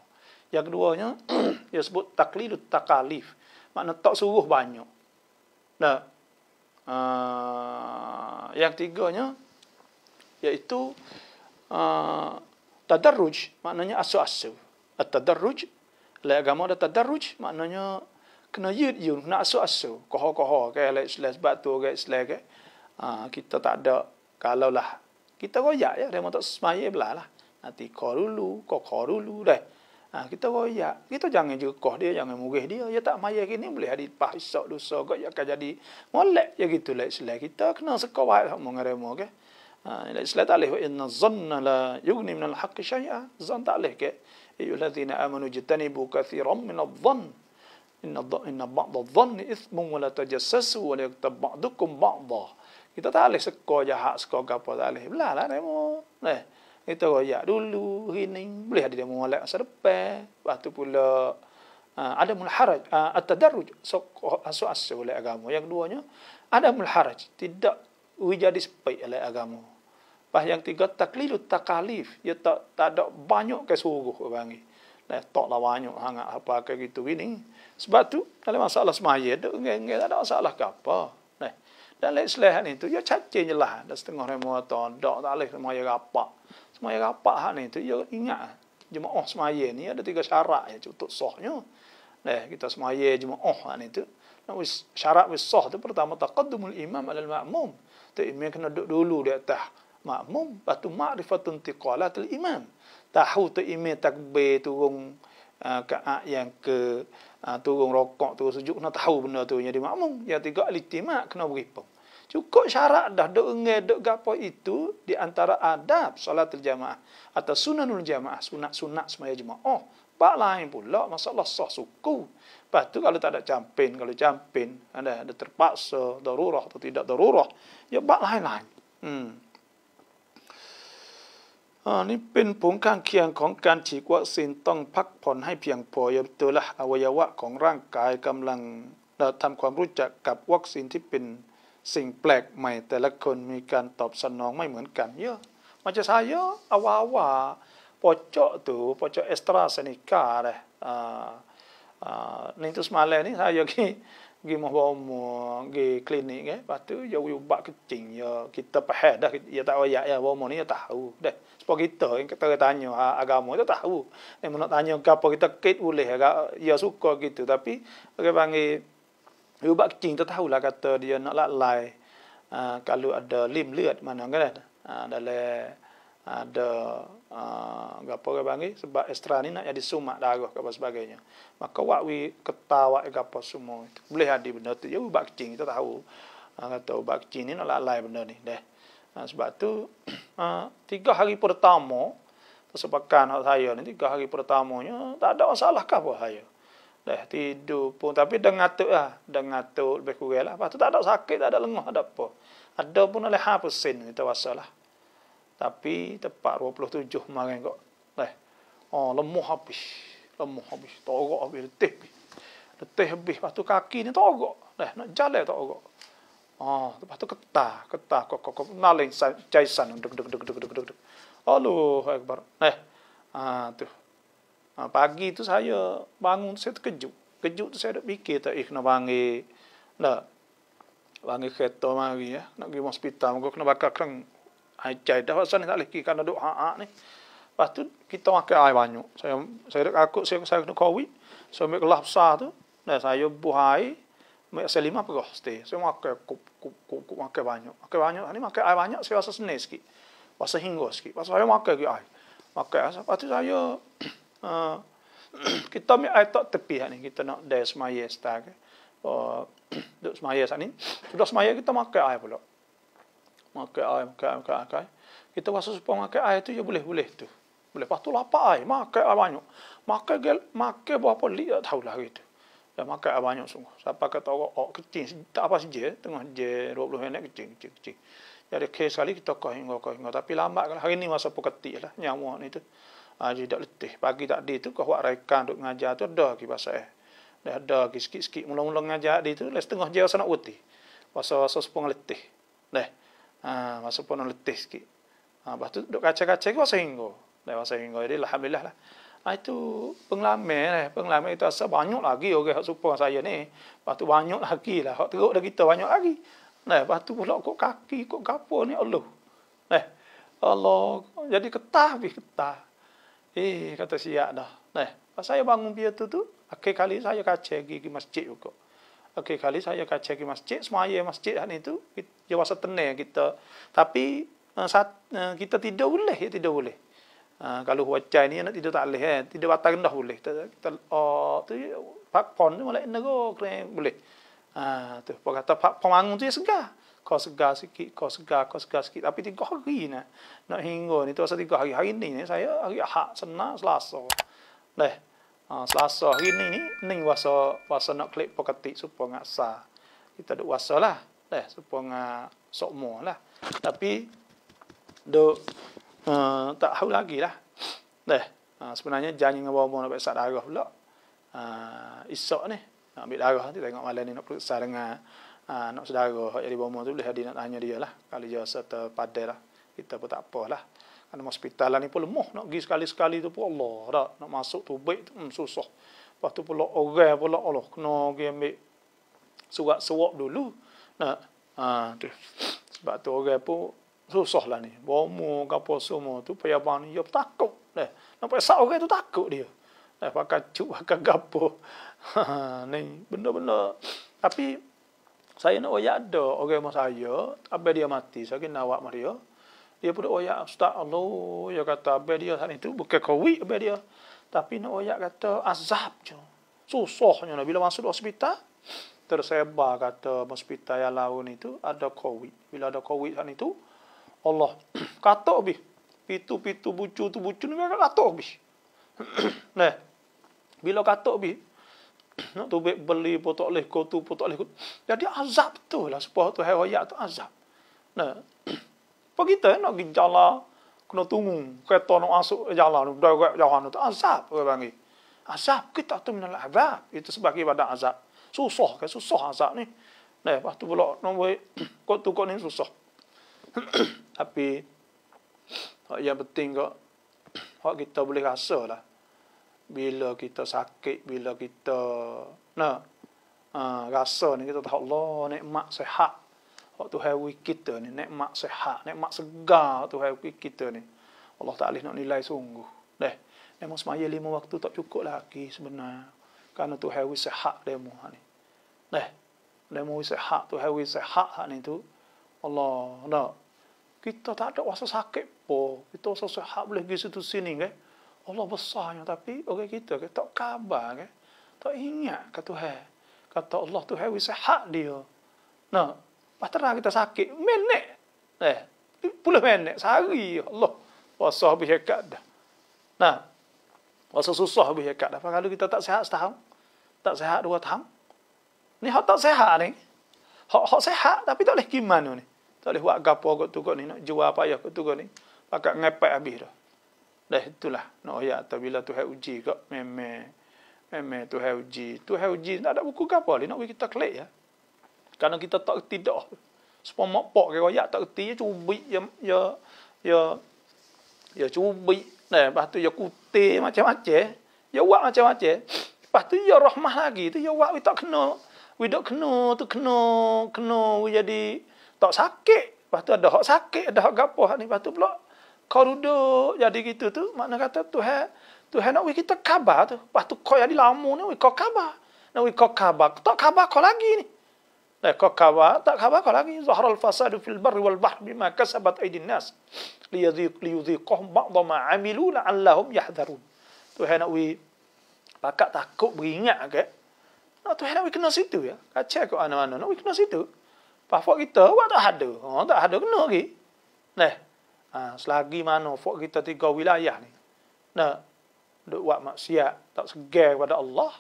Yang keduanya dia sebut taklilut takalif. Maknanya tak suruh banyak. Nah, Uh, yang tiganya iaitu Ah, tadarruj maknanya asu-asu. At-tadarruj le agama ada tadarruj maknanya kena yud yun kena asu-asu. koh koh, ke le le sebab tu ke le ke. Ah, kita tak ada kalau lah kita goyak ya remo tak semai belah lah. Nanti korulu, kokorulu deh. Ha, ah, kita goyak. Kita jangan juga koh dia, jangan mugih dia. Ya tak maya gini boleh hari pas isok dosa kau ya akan jadi molek. Ya gitulah lah. kita kena sekawai lah mengeremo ke. Okay? Ha, ah, Islam tak boleh. Inna zanna la yugni minal haqqi syai'ah. Zan tak boleh ke. Ayyuhalladzina amanu jitanibu kathiran minal zan. Inna, inna ba'da zanni ithmum wa la tajassasu wa la yaktab ba'dukum ba'da. Kita tak boleh sekolah jahat, sekolah kapal tak boleh. Belah lah demo. Eh, kita koyak dulu, Ini Boleh ada demo walaik masa depan. Lepas tu pula, uh, ah, ada mulharaj. Uh, ah, At-tadarruj. So, asu-asu oleh agama. Yang keduanya, ada mulharaj. Tidak wujud sepik oleh agama. Lepas yang tiga taklilut takalif, ya tak tak ada banyak ke suruh orang ni. Nah, tak lah banyak sangat apa ke gitu ini. Sebab tu dalam masalah semaya tu enggak ada masalah ke apa. Nah, dan lain selain itu ya cacing jelah dan setengah remo tu dak tak alih semaya rapak. Semaya rapak hak ni tu ya ingat jemaah semaya ni ada tiga syarat ya untuk sahnya. Nah, kita semaya jemaah hak ni tu Nah, syarat wis sah tu pertama taqaddumul imam alal ma'mum. Tu imam kena duduk dulu di atas makmum batu ma'rifatun tiqalatil imam tahu tu imam takbir turun uh, ah, ka'a yang ke uh, turun rokok turun sujud nak tahu benda tu jadi makmum yang tiga litimak kena beripa cukup syarat dah dok ngai dok gapo itu di antara adab solatul jamaah atau sunanul jamaah sunat-sunat semaya jemaah oh pak lain pula masalah sah suku Lepas tu kalau tak ada campin, kalau campin, ada, ada terpaksa, darurah atau tidak darurah, ya pak lain-lain. Hmm. อันนี้เป็นผลข้างเคียงของการฉีดวัคซีนต้องพักผ่อนให้เพียงพอยมตัวละอวัยวะของร่างกายกำลังเราทำความรู้จักกับวัคซีนที่เป็นสิ่งแปลกใหม่ แต่ละคนมีการตอบสนองไม่เหมือนกัน เยอะมันจะใช้เยอะอวาวาปอเจาะตวปอเจาะเอสตราเซนิกาอะไรนี่ทุสมาเลนี่ถ้าอย่างนี้ g i m a ิ a m gi k l i ย i k eh p a t ย yo บักจริงเยอะคิด i t อ pahal dah ั i t a t ย h า y ม y มนี่ o ย i า a h u ได้ sepuluh kita yang kita tanya ah, agama itu tahu. Yang nak tanya ke apa kita kait boleh, agak ia ya, suka gitu. Tapi, orang panggil, dia buat kecing, tahu lah kata dia nak lalai. Uh, kalau ada lim liat mana kan? Uh, dalam ada uh, apa orang panggil, sebab ekstra ni nak jadi sumak darah apa sebagainya. Maka wakwi ketawa apa semua. Boleh ada benda tu. Dia ya, buat kecing, kita tahu. Uh, kata ubat kecing ni nak lalai benda ni. Dah. Ha, sebab tu ha, tiga hari pertama persepakan hak saya ni tiga hari pertamanya tak ada masalah ke, buat saya. Dah tidur pun tapi dah ngatuk lah, dah ngatuk lebih kurang lah. Lepas tu tak ada sakit, tak ada lengah, tak ada apa. Ada pun oleh hapusin kita wasalah. Tapi tepat 27 kemarin kok. leh Oh, ha, lemuh habis. Lemuh habis. Togok habis, letih habis. Letih habis. Lepas tu kaki ni togok. leh nak jalan togok. 哦，都把都个打个打，个个个拿零散摘散，咚咚咚咚咚咚咚，哦喽，还个把，哎，啊对，啊，八几都是还有，晚上才得个酒，个酒都是得比其他一那晚个，那晚个开多嘛个呀，那个往死打，我个那把个可能还摘的，我说你那里去看那都啊啊呢，把都其他个爱玩哟，所以所以个阿哥，所以个所以个口味，所以个垃圾都，那所以个不害。Me hace lima pero este, Saya va kup, kup, kup, baño, a que baño, anima que a baño, se va a sneski. Va a hingoski, va a ver más que ay. Va a casa, va a decir yo ah que tome a to te pija ni que no des majesta que o dos majesta ni. Dos majesta que toma que ay air, Maka ay, Kita masa supaya maka air tu ya boleh boleh tu. Boleh pastu lapa ay, maka ay banyak. Maka gel, maka buat lihat tahu gitu dah makan lah banyak sungguh. Siapa kata orang oh, kecil, tak apa saja, tengah je 20 minit kecil, kecil, kecil. Jadi kes sekali kita kau hingga, kau hingga. Tapi lambat kan, hari ni masa pun ketik lah, nyawa ni tu. Ha, jadi tak letih. Pagi tadi tu, kau buat rekan duduk ngajar tu, dah lagi pasal eh. Dah ada lagi sikit-sikit, mula-mula ngajar dia tu, lah setengah je rasa nak uti. Pasal-pasal sepun letih. Dah, ha, masa pun letih sikit. Ha, lepas tu duduk kaca-kaca ke, pasal hingga. Dah pasal hingga, jadi Alhamdulillah lah. Ha, itu pengalaman. lah. Eh. Penglamai itu asal banyak lagi orang yang suka saya ni. Lepas tu banyak lagi lah. Hak teruk dah kita banyak lagi. Nah, lepas tu pula kok kaki, kok kapur ni Allah. Nah, Allah jadi ketah bih ketah. Eh, kata siap dah. Nah, pas saya bangun dia tu tu, akhir kali saya kaca pergi ke masjid juga. Akhir kali saya kaca pergi masjid, semaya masjid hari tu, dia wasa tenang kita. Tapi, eh, eh, kita tidak boleh, ya tidak boleh. Ha, kalau huwacai ni nak tidur tak boleh eh. tidur batang rendah boleh kita kita oh tu pak pon ni malah nego kena boleh ah tu pak kata pak pemangun tu segar kau segar sikit kau segar kau segar sikit tapi tiga hari ni nak hingga ni tu pasal tiga hari hari ni ni saya hari ahad senang selasa leh ah selasa hari ni ni ning waso waso nak klik poketik supaya ngak sa kita duk wasalah leh supaya ngak sokmo lah tapi duk Ha, tak tahu lagi lah. Dah. Ha, sebenarnya janji dengan bawa-bawa nak periksa darah pula. Uh, esok ni. Nak ambil darah nanti tengok malam ni nak periksa dengan uh, nak sedarah. Jadi bawa-bawa tu boleh nak tanya dia lah. Kalau dia rasa terpadai lah. Kita pun tak apa lah. Kan hospital lah ni pun lemah. Nak pergi sekali-sekali tu pun Allah. Tak? Nak masuk tu baik tu hmm, susah. Lepas tu pula orang pula Allah. Kena pergi ambil surat suap dulu. Nak. Uh, tu. Sebab tu orang pun susah lah ni. Bomo, kapo semua tu payah bang ni. Ya takut lah. Nampak sak orang tu takut dia. Lah, pakai cuk, pakai gapo. ni benda-benda. Tapi saya nak oyak ada orang rumah saya. Abis dia mati. Saya kena awak sama dia. Dia pun oyak. Ustaz Allah. Dia kata abis dia saat itu. Bukan kawik abis dia. Tapi nak oyak kata azab je. Susahnya. Lah. Bila masuk hospital tersebar kata hospital yang lawan itu ada covid bila ada covid kan itu Allah katok bi Pitu-pitu bucu tu bucu ni mereka katok bi. nah. Bila katok bi Nak tu beli potok leh kau tu potok leh ko. Jadi azab tu lah sebuah tu hayat tu azab. Nah. Begitu nak pergi jalan kena tunggu kereta nak masuk jalan tu direct jalan tu azab ke bangi. Azab kita tu minal azab. Itu sebagai pada azab. Susah ke susah azab ni. Nah, lepas tu pula nombor kau tu kau ni susah. tapi hak yang penting kok hak kita boleh rasalah bila kita sakit bila kita nah ha, uh, rasa ni kita tahu Allah nikmat sehat hak tu hawi kita ni nikmat sehat nikmat segar tu hawi kita ni Allah Taala nak nilai sungguh deh Demo semaya lima waktu tak cukup lagi sebenarnya. Karena tu hewi sehat demo ni. Deh, demo sehat tu hewi sehat ni tu. Allah, nak kita tak ada rasa sakit pun. Kita rasa sehat boleh pergi situ sini. Kan? Allah besarnya. Tapi orang okay, kita kan? tak khabar. Kan? Tak ingat ke Tuhan. Kata Allah Tuhan bisa sehat dia. Nah, patutlah kita sakit. Menek. Eh, puluh menek. Sehari. Allah. Rasa habis hekat dah. Nah. Rasa susah habis hekat dah. Kalau kita tak sehat setahun. Tak sehat dua tahun. Ni hak tak sehat ni. Hak, hak sehat tapi tak boleh gimana ni. Tak boleh buat gapo kat tu kot ni, nak jual apa ayah kat tu kot ni. Pakat ngepek habis dah. Dah itulah. Nak no, ayat tu bila Tuhan uji kot. Memang. Memang Tuhan uji. Tuhan uji. Tak ada buku gapo ni. Nak kita klik ya. Karena kita tak kerti dah. Semua mak pok ke royak tak kerti. Ya cubi. Ya. Ya. Ya, ya cubi. Nah, lepas tu ya kutih macam-macam. Ya buat macam-macam. Lepas tu ya rahmah lagi. Tu ya buat. Kita kena. Kita kena. tu kena. Kena. jadi tak sakit. Lepas tu ada hak sakit, ada hak gapo hak ni. Lepas tu pula kau duduk jadi gitu tu, makna kata Tuhan Tuhan nak kita khabar tu. Lepas tu kau yang dilamu ni, kau khabar. Nak kau khabar. Tak khabar kau lagi ni. Nah, kau khabar, tak khabar kau lagi. Zahra al-fasadu fil barri wal bahri bima kasabat aidin nas. Liyudhiqohum ba'da ma'amilu la'allahum yahdharun. Tuhan nak pakak takut beringat ke. Nak Tuhan nak kena situ ya. Kacau kau anak-anak. Nak kena situ. Pasport kita awak tak ada. Ha, tak ada kena lagi. Nah. Ha, selagi mana fok kita tiga wilayah ni. Nak duk buat maksiat tak segar kepada Allah,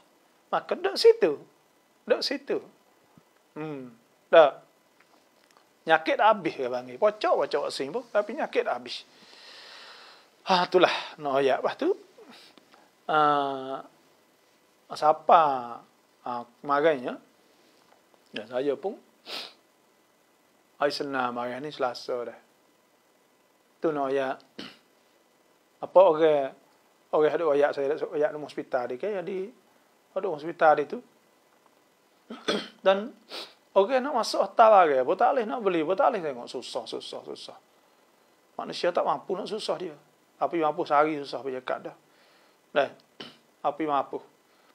maka dak situ. dak situ. Hmm. Dak. Nyakit tak habis ke bang? Pocok pocok sini pun tapi nyakit tak habis. Ha itulah nak no, ayat tu. Ah uh, siapa ah ha, uh, kemarinnya. Dan saya pun အိုက်စနာမယန်နိစလာဆောရသူနော်ရအပေါ်ကအော်ရဟဒဝရဆဲရဆောရနမစပီတာဒီကေယဒီဟဒဝစပီတာဒီတူဒန်အိုကေနမဆောတာဝါကေဘတလိနဘလီဘတလိဆိုင်ကိုဆောဆောဆောဆောဆောမနရှာတမပူနဆောဆောဒီအပိမပူစာကြီးဆောဆောပြေကတ်တဲ့လဲအပိမပူ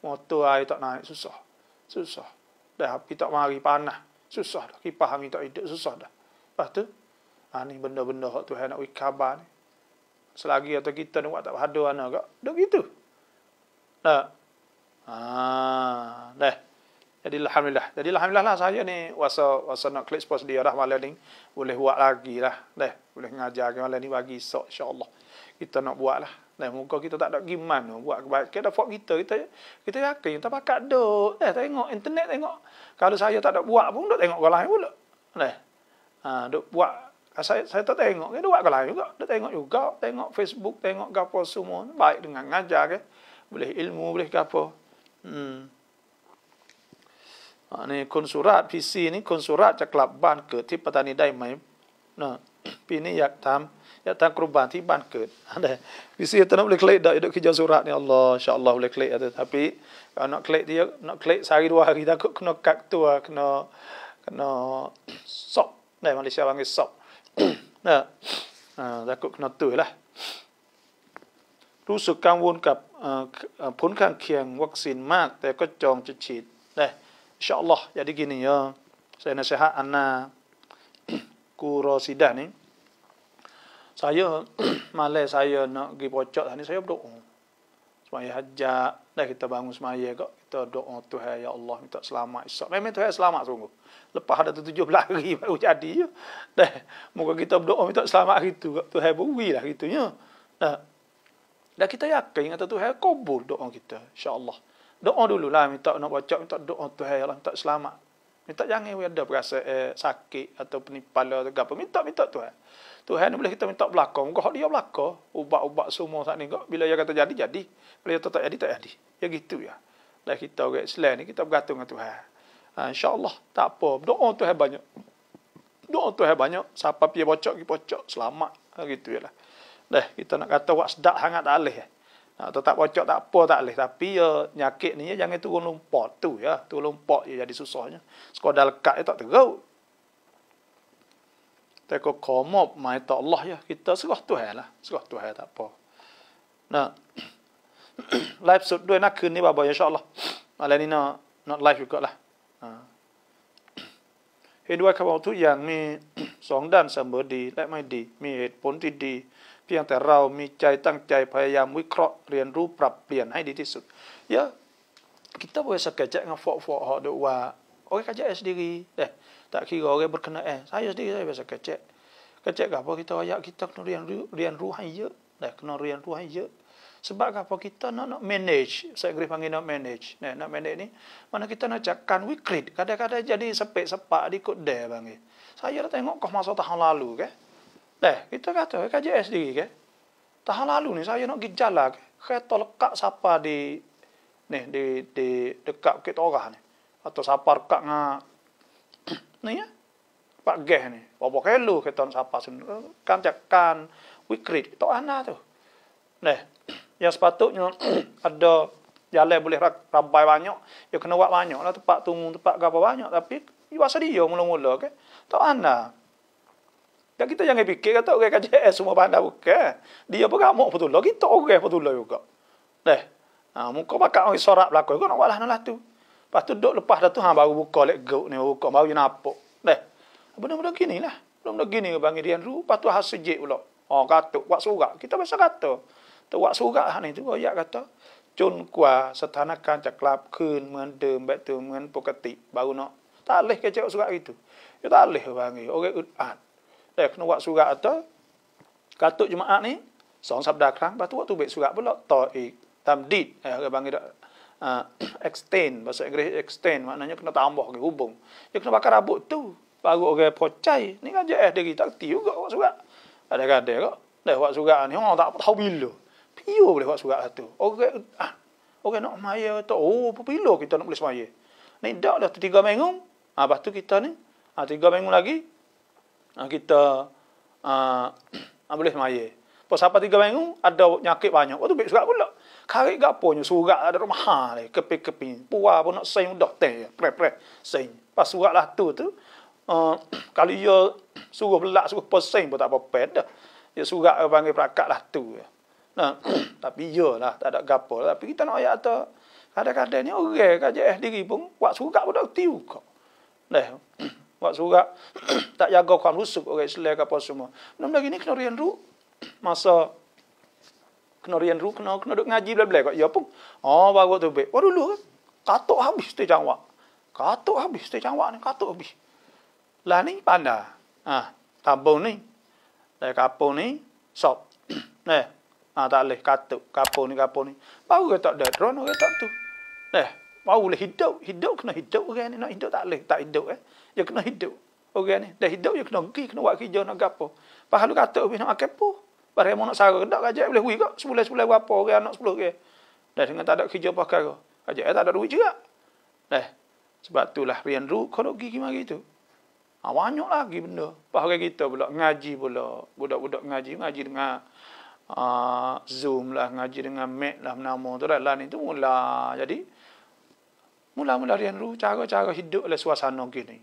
မတူအိုက်တနိုင်ဆောဆောဆောဆောဒါပိတမကြီးပါနာ susah dah. Kita faham kita hidup susah dah. Lepas tu, ha, ni benda-benda yang Tuhan nak wikabar ni. Selagi atau kita ni buat tak berhadu anak kak. Dah begitu. Tak? Ha, dah. Jadi alhamdulillah. Jadi alhamdulillah lah saya ni wasa wasa nak klik sport dia dah malam ni boleh buat lagi lah. Dah boleh ngajar ke malam ni bagi esok insya-Allah. Kita nak buat lah. Dah muka kita tak ada giman tu buat kebaikan kita fok kita kita kita yakin tak pakat duk. Dah tengok internet tengok. Kalau saya tak ada buat pun duk tengok orang lain pula. Dah. Ha duk buat saya saya tak tengok ke buat kalau lain juga. Duk tengok juga, tengok Facebook, tengok gapo semua. Baik dengan ngajar ke. Boleh ilmu, boleh gapo. Hmm. นี่คนสุราษฎร์พีซีนี่คนสุราษฎร์จะกลับบ้านเกิดที่ปัตตานีได้ไหมนะปีนี้อยากทำอยากทากรุบานที่บ้านเกิดอะไรพีซีตนบเล็กๆได้ดอกขยาสุราษฎร์นี่อัลลอฮ์ชาอัลลอฮ์เล็กๆแต่ t a p ก nak klik dia nak klik s e สายดัว a hari า a h ค e กนก a ก tua k น n a k น n a sok dah m ด l a า s i a panggil sok nah takut ก e ั a tu รู้สึกกังวลกับผลข้างเคียงวัคซีนมาก แต่ก็จองจะฉีดน้ InsyaAllah jadi gini ya. Saya nasihat anak kura sidah ni. Saya malas saya nak pergi pocok ni saya berdoa. Semaya hajat. Dah kita bangun semaya kok. Kita doa Tuhan ya Allah minta selamat. Isyak. Memang Tuhan selamat sungguh. Lepas ada tu tujuh belah hari baru jadi. Ya. Dah. Muka kita berdoa minta selamat gitu. Tuhan beri lah gitu. Ya. Dah. Dah kita yakin kata Tuhan kabul doa kita. InsyaAllah doa dulu lah, minta nak baca minta doa oh Tuhan ya Allah minta selamat. Minta jangan we ada perasa eh, sakit atau penipala atau apa. Minta minta Tuhan. Tuhan ni boleh kita minta belakang. Muka dia belakang. Ubat-ubat semua saat ni. Kau, bila dia kata jadi, jadi. Bila dia tak, tak jadi, tak jadi. Ya gitu ya. Lah kita orang Islam ni, kita bergantung dengan Tuhan. Ha, InsyaAllah, tak apa. Doa Tuhan banyak. Doa Tuhan banyak. Siapa pergi bocok, pergi bocok. Selamat. Ha, gitu ya lah. Dah, kita nak kata, wak sedak hangat tak alih. Ya. Eh. Ha, atau tak bocok tak apa tak leh tapi ya nyakit ni ya, jangan turun lompat tu ya turun lompat ya jadi susahnya sekodal lekat ya, tak teruk teko komop mai tak Allah ya kita serah Tuhan lah serah Tuhan tak apa nah live sud dua nak kini babo insyaallah malam ni nak not live juga lah ha เห็นด้วยครับว่าทุกอย่างมีสองด้านเสมอดีและไม่ดีมีเหตุผลที่ดี พียงแต่เรามีใจตั้งใจพยายามวิเคราะห์เรียนรู้ปรับเปลี่ยนให้ดีที่สุดยะกิตาบอกสักแก่จะงั้นฟอฟอหอดูว่าโอเคก็จะเอสดีกีเด้แต่คือก็เรียบร้อยแน่ใช่สิใช่บอกสักแก่จะก็จะกับพอกิตาว่าอยากกิตาต้องเรียนรู้เรียนรู้ให้เยอะเด้ต้องเรียนรู้ให้เยอะ sebab apa kita nak nak manage saya kira panggil nak manage nah nak manage ni mana kita nak cakkan wicked kadang-kadang jadi sepek sepak di kod bang saya dah tengok kau masa tahun lalu ke okay? Leh, kita kata KJS diri ke. Tahun lalu ni saya nak pergi jalan ke. Kereta lekat siapa di ni di di dekat Bukit Torah ni. Atau siapa dekat dengan ni ya. Pak Geh ni. Apa kelo kereta nak siapa sen. Eh, kan cakkan wikrit tok ana tu. Leh, yang sepatutnya ada jalan boleh rabai banyak, ya kena buat banyak lah tempat tunggu, tempat apa banyak. Tapi, biasa dia mula-mula. ke? Tak ana. Dan kita jangan fikir kata orang KJS eh, semua pandai bukan. Dia beramuk betul kita orang betul juga. Deh. Ha muka pakak orang sorak belakang kau nak buatlah nolah tu. Lepas tu duduk lepas dah tu ha baru buka lek gok ni buka baru nak nampak. Deh. benda lagi ni lah. belum lagi ni ke panggil dia ru, lepas tu ha sejik pula. Ha katuk buat surat. Kita biasa kata. Tu buat surat ha ni tu ya kata. Cun kua setanakan caklap kun mendem betul mengen pokati baru nak. Tak leh kecek surat itu. Ya tak leh panggil orang ut'an. Ah, Eh, kena buat surat atau katuk jemaat ni, seorang sabda kerang, lepas tu waktu buat surat pula, ta'ik, tamdid, eh, orang panggil uh, extend, bahasa Inggeris extend, maknanya kena tambah ke hubung. Dia kena bakar rabut tu, baru orang pocai, ni kan je eh, diri tak kerti juga buat surat. Ada kadang kok, dah buat surat ni, orang tak tahu bila. Pio boleh buat surat satu. Orang, ah, orang nak semaya, oh, bila kita nak boleh semaya. Ni dah dah, tiga minggu, ah, lepas tu kita ni, ah, tiga minggu lagi, Ah, kita uh, boleh semaya. Pas apa tiga minggu ada nyakit banyak. Waktu oh, baik surat pula. Kari gapo surat ada rumah ha, ni, keping-keping. Puah pun nak sing doktor, pre-pre sing. Pas surat lah tu tu. Uh, kalau ia suruh belak suruh pesing pun tak apa-apa dah. Ya surat ke panggil perakat lah tu. Ya. Nah, tapi ya lah tak ada gapo lah. tapi kita nak ayat tu. Kadang-kadang ni orang kerja eh, eh diri pun buat surat pun tak tiu kok. Dah. buat surat tak jaga kan rusuk orang Islam apa semua. Belum lagi ni kena rindu masa kena ru kena kena duk ngaji belah belah. kok ya pun. Oh baru tu baik. Baru dulu kan. Katok habis tu jawab. Katok habis tu jawab ni katok habis. Lah ni pandah. Ha, tabung ni. Lah kapung ni sop. Nah, eh, ha, tak leh katok kapung ni kapung ni. Baru tak ada drone orang tak tu. Nah, eh, baru boleh hidup. Hidup kena hidup orang ni. Nak hidup tak boleh. Tak hidup eh. Dia kena hidup. Orang ni. Dah hidup dia kena pergi. Kena buat kerja nak gapo. Pasal lu kata habis nak makan pun. Barang mau nak sara. Tak kajak boleh wui kok. Sebulan-sebulan berapa orang anak sepuluh orang. Dah dengan tak ada kerja apa kara. Kajak eh, tak ada duit juga. Dah. Sebab tu lah Rian Ru kalau pergi ke itu. Ha, banyak lagi benda. Pasal Pahal kita pula. Ngaji pula. Budak-budak ngaji. Ngaji dengan uh, Zoom lah. Ngaji dengan Mac lah. Nama tu lah. Lain tu mula. Jadi. Mula-mula rian nak cara-cara hidup oleh suasana gini.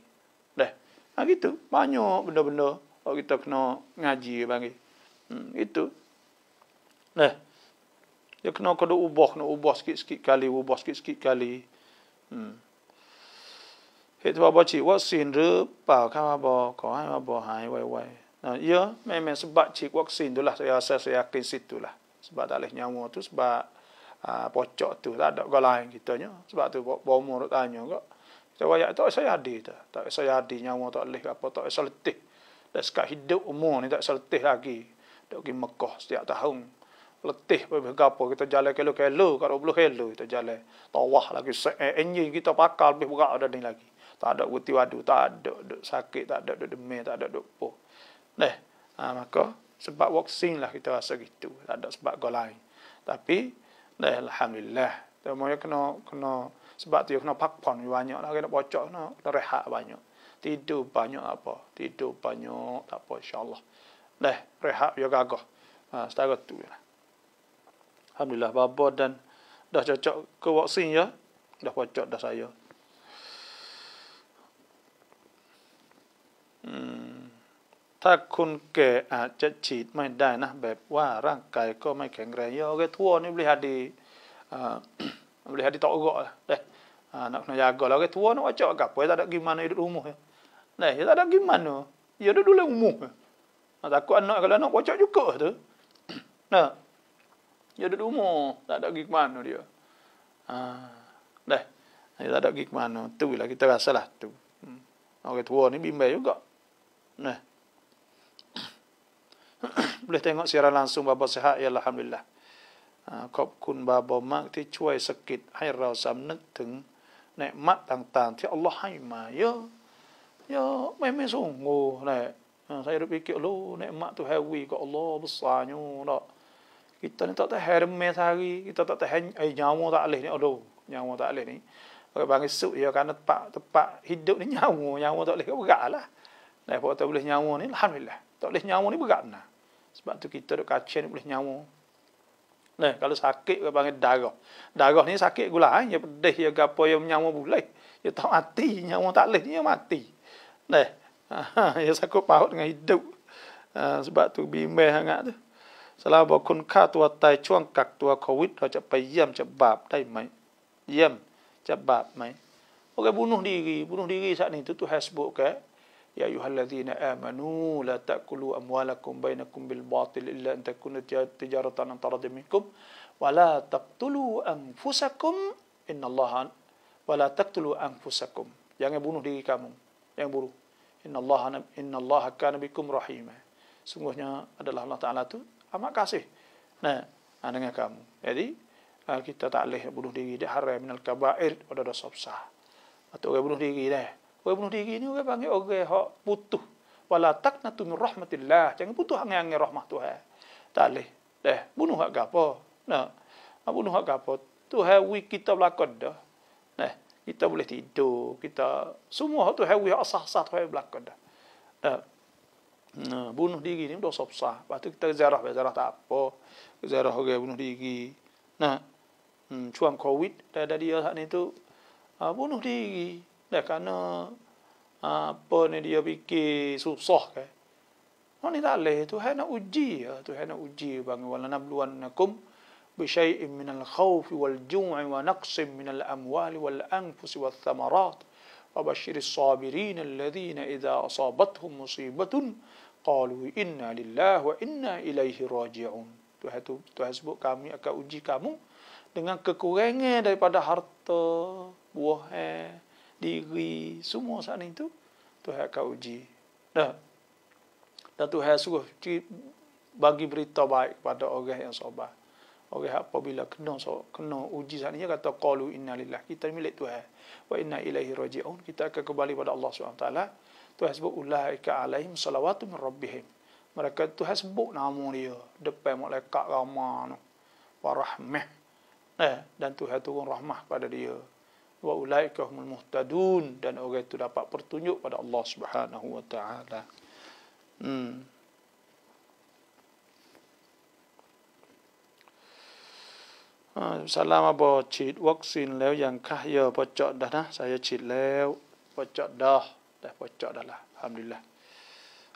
Dah. Nah ha, gitu. Banyak benda-benda kalau kita kena ngaji bagi. Hmm, itu. Dah. Dia kena kena ubah, kena ubah sikit-sikit kali, ubah sikit-sikit kali. Hmm. Itu apa cik? Wak sin rupa, kan apa? Kau hai apa? Hai, wai, wai. Nah, ya, memang sebab cik wak sin tu lah. Saya rasa saya yakin situ lah. Sebab tak boleh nyawa tu, sebab aa, ah, pocok tu tak ada orang lain kitanya sebab tu bawa umur tanya kok kita kaya tak saya jadi tu tak saya jadi nyawa tak leh apa tak bisa letih dan sekat hidup umur ni tak bisa letih lagi duduk di Mekah setiap tahun letih apa-apa kita jalan kelo-kelo kalau belum kelo kita jalan tawah lagi eh, enyi kita pakal lebih berat ada ni lagi tak ada uti wadu tak ada duk sakit tak ada duk demi tak ada duk po neh ah, maka sebab vaksin lah kita rasa gitu tak ada sebab go tapi dah alhamdulillah tu moyo kena kena sebab tu kena pak pon banyak lagi kena bocok kena rehat banyak tidur banyak apa tidur banyak tak apa insyaallah dah rehat yo gago ha setara tu lah. alhamdulillah babo dan dah cocok ke vaksin ya dah bocok dah saya hmm ถ้าคุณแก่อาจจะฉีดไม่ได้นะแบบว่าร่างกายก็ไม่แข็งแรงยอ่อแกทั่วนี่บริหารดีบริหารดีต่อเกาะเลยนักนายกเราแกทั่วนึกว่าจะกลับไปแต่กิมันอยู่ในอุโมงค์เลยแต่กิมันเนาะอยู่ในดูแลอุโมงค์แต่ก็อนุก็แล้วนึกว่าจะยุ่งเกิดเนาะอยู่ในอุโมงค์แต่กิมันเนาะเดียวเลยแต่กิมันเนาะตัวเราคิดว่าสลัดตัวโอเคทั่วนี่บินไปยุ่งเกาะเนาะ boleh tengok siaran langsung Baba sehat ya Alhamdulillah. Ha, kop kun Baba mak ti cuai sakit hai rau sam nek teng nek mat tang tang ti Allah hai ma ya. Ya mai mai sungguh nek. Ha, saya rupi ki lo nek mat tu hawi ko Allah besarnyo dak. Kita ni tak tahu herme sehari, kita tak tahu eh, nyawa tak boleh ni. Aduh, nyawa tak boleh ni. Okay, bangis sup ya kerana tepat, tepat hidup ni nyawa. Nyawa tak boleh, berat lah. Nah, tak boleh nyawa ni, Alhamdulillah. Tak boleh nyawa ni berat lah. Sebab tu kita duk kacian boleh nyawa. Nah, kalau sakit kau panggil darah. Darah ni sakit gula eh. Ya pedih ya gapo ya nyawa boleh. Ya tak mati nyawa tak leh ni ya mati. Nah. ya sakut paut dengan hidup. Ha, sebab tu bimbang sangat tu. Salah ba kun ka tua tai chuang kak tua covid kau ha, cak payam cak bab tai mai. Yam cak bab mai. Orang bunuh diri, bunuh diri saat ni tu tu Facebook ke. يا أيها الذين آمنوا لا تأكلوا أموالكم بينكم بالباطل إلا أن تكون تجارة عن طرد منكم ولا تقتلوا أنفسكم إن الله ولا تقتلوا أنفسكم Yang bunuh diri kamu yang buruk إن الله إن الله كان بكم رحيما sungguhnya adalah Allah Taala tu, amat kasih nah ha, dengan kamu jadi ha, kita tak boleh bunuh diri dah haram minal kabair pada dosa besar atau orang bunuh diri dah Orang bunuh diri ni orang panggil orang yang putus. Wala takna tu rahmatillah. Jangan putus angin-angin rahmat Tuhan. Tak boleh. Eh, bunuh hak apa? Nah. Ha, bunuh hak apa? Tuhan we kita belakon dah. Nah, kita boleh tidur, kita semua tu Tuhan we asah-asah Tuhan belakon dah. Nah. Nah, bunuh diri ni dosa besar. Lepas tu kita ziarah, ziarah tak apa. Ziarah orang bunuh diri. Nah. Hmm, cuan covid ada dia hak ni tu. Ha, bunuh diri. Dah kerana apa ni dia fikir susah ke. Kan. Oh ni tak leh tu hanya uji ya tu hanya uji bang wala nabluwannakum bi syai'in min al-khauf wal ju'i wa naqsin min al-amwal wal anfus wal thamarat wa basyiris sabirin alladhina idza asabatuhum musibatun qalu inna lillahi wa inna ilaihi raji'un tu hatu tu hasbu kami akan uji kamu dengan kekurangan daripada harta buah eh diri semua sana itu Tuhan akan uji dah dan Tuhan suruh bagi berita baik kepada orang yang sabar orang apabila kena so, kena uji sana dia kata qalu inna lillahi kita milik Tuhan wa inna ilaihi rajiun kita akan kembali pada Allah SWT. taala Tuhan sebut ulaika alaihim salawatu min rabbihim mereka Tuhan sebut nama dia depan malaikat ramah tu warahmah eh, dan Tuhan turun rahmah pada dia wa ulaika humul muhtadun dan orang itu dapat pertunjuk pada Allah Subhanahu wa taala. Hmm. Ha, salam apa cheat vaksin แล้ว yang kaya pocok dah nah saya cheat แล้ว pocok dah dah pocok dah lah alhamdulillah.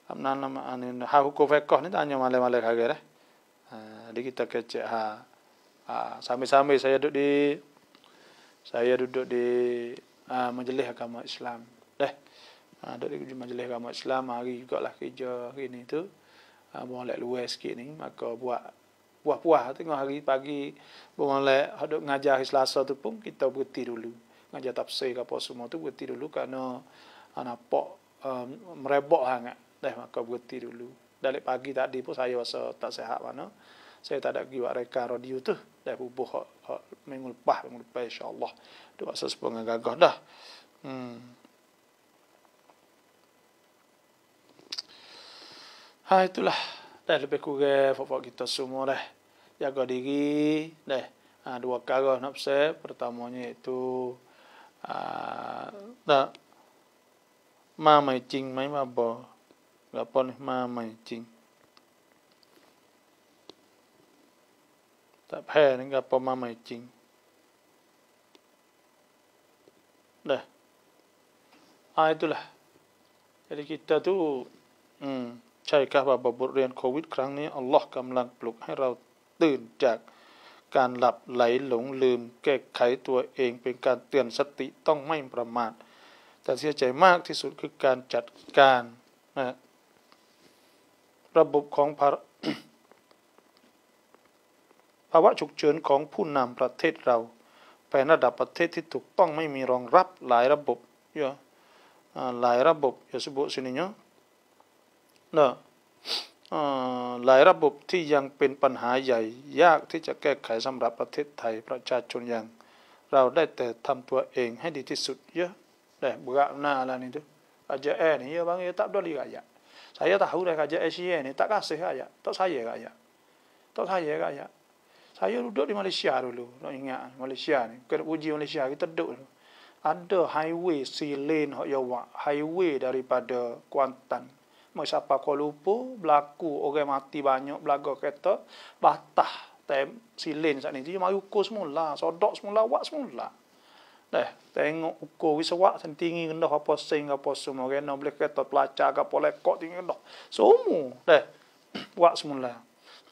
Alhamdulillah. ha hukum fekah ni tanya male-male kagak lah. Ha kita kecek ha. Ha, sambil-sambil saya duduk di saya duduk di uh, majlis agama Islam Dah, uh, duduk di majlis agama Islam hari juga lah kerja hari ni tu uh, buang lek luar sikit ni maka buat buah-buah. tengok hari pagi buang lek duduk ngajar hari Selasa tu pun kita berhenti dulu ngajar tafsir apa semua tu berhenti dulu kerana anak ah, pok um, merebok sangat deh maka berhenti dulu dari pagi tadi pun saya rasa tak sehat mana saya tak ada pergi buat reka radio tu dah bubuh hak, hak minggu lepas minggu lepas insyaallah dia buat sesuatu gagah dah hmm. ha itulah dah lebih kurang fok-fok kita semua dah jaga diri dah ha, dua kali nak saya pertamanya itu ah ha, dah mamai cing mai mabo gapon mamai cing แต่แพ้นั่นก็ประมาณไม่จริงเด้อายตุละเ a d i kita อืมใช่ครับว่าบทเรียนโควิดครั้งนี้อัลลอฮ์กำลังปลุกให้เราตื่นจากการหลับไหลหลงลืมแก้ไขตัวเองเป็นการเตือนสติต้องไม่ประมาทแต่เสียใจมากที่สุดคือการจัดการนะระบบของภาวะฉุกเฉินของผู้นำประเทศเราไประดับประเทศที่ถูกต้องไม่มีรองรับหลายระบบเยอะหลายระบบอย่าสบุสิเนาะนะหลายระบบที่ยังเป็นปัญหาใหญ่ ยากที่จะแก้ไขสำหรับประเทศไทยประชาชนอย่างเราได้แต่ทำตัวเองให้ดีที่สุดเยอะแต่บุกหน้าอะไรนี่ด้วยอาจจะแอนี่เยอะบางอยองตับด้วยกันอย่า saya tahu mereka aja a ก i a i n ย tak kasih aja, ย a k s a y อ aja, t เ k s ะกันยะ Saya duduk di Malaysia dulu. Nak ingat Malaysia ni. Kena uji Malaysia. Kita duduk dulu. Ada highway si lane yang awak Highway daripada Kuantan. Mereka apa kau lupa. Berlaku orang mati banyak. Belaga kereta. Batah. Tem, si lane saat ni. Dia mari ukur semula. Sodok semula. Awak semula. Dah. Tengok ukur. Wisa awak tinggi rendah. Apa sing apa semua. Kena boleh kereta pelacak. Ke apa lekot tinggi rendah. Semua. Dah. Buat semula.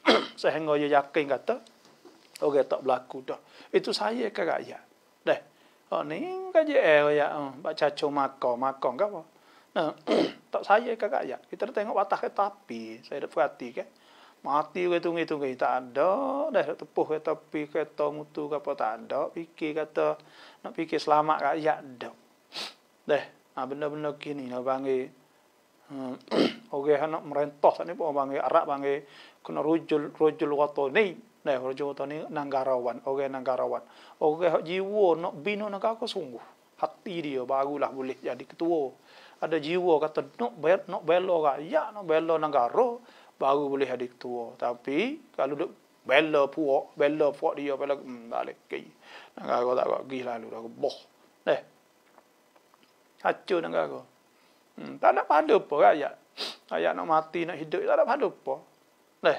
Sehingga dia yakin kata orang tak berlaku dah. Itu saya ke rakyat. Dah. Oh ni kaje eh ya um, bak caco makan makan apa. Nah, tak saya ke rakyat. Kita dah tengok watak tapi saya dah perhati kan. Mati ke tu ngitu ke ada dah tak tepuh ke tepi ke mutu ke tak ada fikir kata nak fikir selamat rakyat dah. Dah. Ah benda-benda kini nak lah panggil Hmm. Orang okay, yang nak merentah tak ni pun panggil Arab panggil kena rujul rujul watani Nah, kalau jauh tu ni nanggarawan, okay nanggarawan, okay jiwa no bino nak aku sungguh hati dia lah boleh jadi ketua. Ada jiwa kata nak bel nak belo ka, ya nak belo nanggaro baru boleh jadi ketua. Tapi kalau duk belo puak, belo puak dia belo hmm, balik ke. Nanggaro tak kok gih lalu aku boh. Neh. hati nanggaro. Tidak tak nak pada apa rakyat. Rakyat nak mati nak hidup tidak nak pada apa. Neh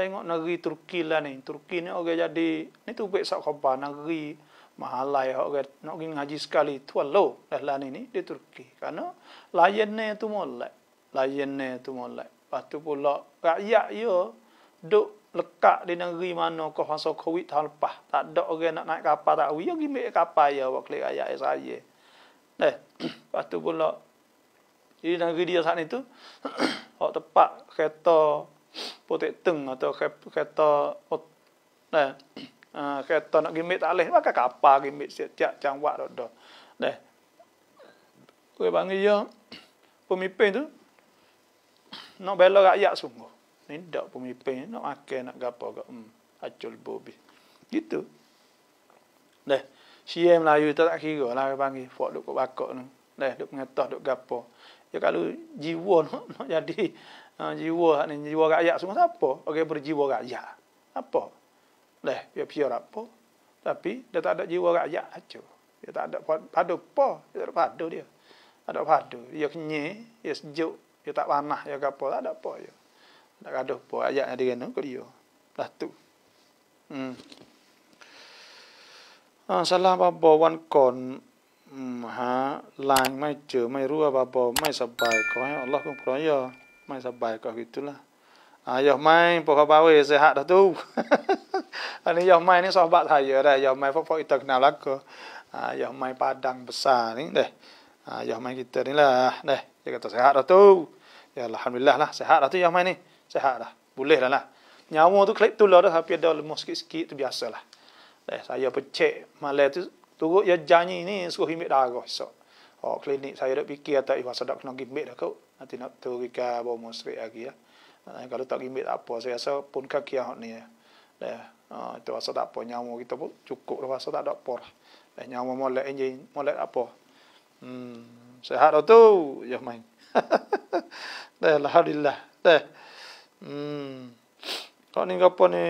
tengok negeri Turki lah ni. Turki ni orang jadi, ni tu baik sak khabar negeri mahalai orang nak pergi ngaji sekali. Tu lo dah lah ni ni di Turki. Karena layan ni tu mulai. Layan ni tu mulai. Lepas tu pula rakyat ya duk lekat di negeri mana ke masa Covid tahun lepas. Tak ada orang nak naik kapal tak. Ya pergi naik kapal ya buat klik rakyat saya. Eh, lepas tu pula di negeri dia saat itu, Hak tepat kereta Po tek teng atau kereta ot nah eh, kereta nak gimik tak leh maka kan kapal gimik siap-siap cangwak dok dok. Nah. Kuih bangi yo pemimpin tu nak bela rakyat sungguh. Ni dak pemimpin nak makan nak gapo gak hmm acul bobi. Gitu. Nah. Siem Melayu tak tak kira lah bang bangi fok duk kok bakok tu. Nah, duk mengatah duk gapo. Ya kalau jiwa nak, nak jadi ha, jiwa hak ni jiwa rakyat semua siapa orang okay, berjiwa rakyat apa leh dia pior apa tapi dia tak ada jiwa rakyat aja dia tak ada padu apa dia tak ada padu dia tak ada padu dia kenye, dia sejuk dia tak panah dia apa tak ada apa dia tak ada apa ayat yang dikena ke dia dah tu hmm ha, salah apa-apa wan kon hmm, ha, lang mai je mai rua apa-apa mai sabar kau ya Allah pun peraya Main sabai kau gitulah. Ah yo main pokok bawe sehat dah tu. Ani yo main ni sahabat saya dah yo mai pokok kita kenal aku. Ah yo main padang besar ni deh. Ah yo main kita ni lah deh. Dia kata sehat dah tu. Ya alhamdulillah lah sehat dah tu yo main ni. Sehat dah. Boleh dah lah. Nyawa tu klik tu lah dah tapi ada lemah sikit-sikit tu biasalah. Deh saya pecek malam tu turut ya janji ni suruh himit darah sok. Oh, klinik saya dah fikir tak ibu sedap kena gimbit dah kot. Nanti nak turika bawa musrik lagi ya. Nah, kalau tak gimbit tak apa. Saya rasa pun kaki yang ni. Ya. Dah. Oh, itu rasa tak apa. Nyawa kita pun cukup rasa tak ada apa. Lah. Dah nyawa molek je. Molek apa. Hmm. Sehat tu. Ya main. Dah. Alhamdulillah. Dah. Hmm. Kau ni apa ni?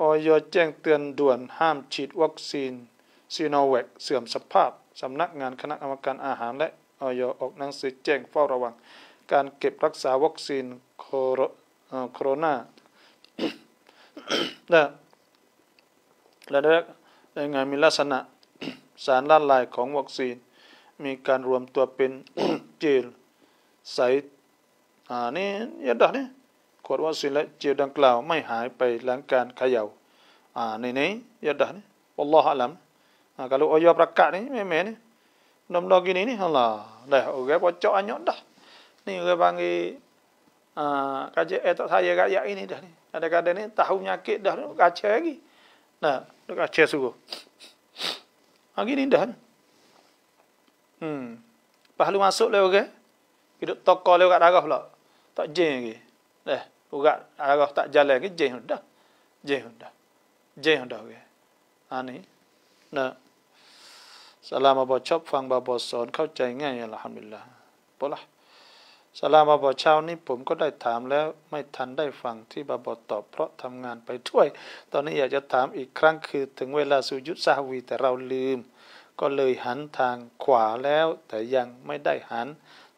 Oh, ya ceng tuan duan. Ham cid vaksin. ซีโนแวคเสื่อมสภาพสำนักงานคณะกรรมการอาหารและออยออกหนังสือแจ้งเฝ้าระวังการเก็บรักษาวัคซีนโคโรนาและและรางานมีลักษณะสารละลายของวัคซีนมีการรวมตัวเป็นเจลใสอ่านี่ยัดดอกนี่ขวดวัคซีนและเจลดังกล่าวไม่หายไปหลังการเขย่าอ่าในนี้ยัดดอกนี่อัลลอฮฺอัลลัม Ha, kalau oyo perakat ni, memang ni. Benda-benda gini ni, Allah. Dah, orang okay, pocok anyok dah. Ni orang panggil, uh, ha, kajak eh, tak saya rakyat ini dah ni. Ada kadang ni, tahu nyakit dah, kacau lagi. Nah, dia kacau suruh. Ha, gini dah Hmm. Pahlu masuk le lah orang. Okay. Hidup toko le lah, orang darah pula. Tak jeng lagi. Dah, orang darah tak jalan lagi, jeng dah. Jeng dah. Jeng dah Ha ni. Nah. สลามาบอชอบฟังบาบอสอนเข้าใจง่ายอัลฮัมดุลิลละบอละสลามาบอเช้านี้ผมก็ได้ถามแล้วไม่ทันได้ฟังที่บาบอตอบเพราะทำงานไปถ้วย ตอนนี้อยากจะถามอีกครั้งคือถึงเวลาสุยุดซาวีแต่เราลืม ก็เลยหันทางขวาแล้ว แต่ยังไม่ได้หัน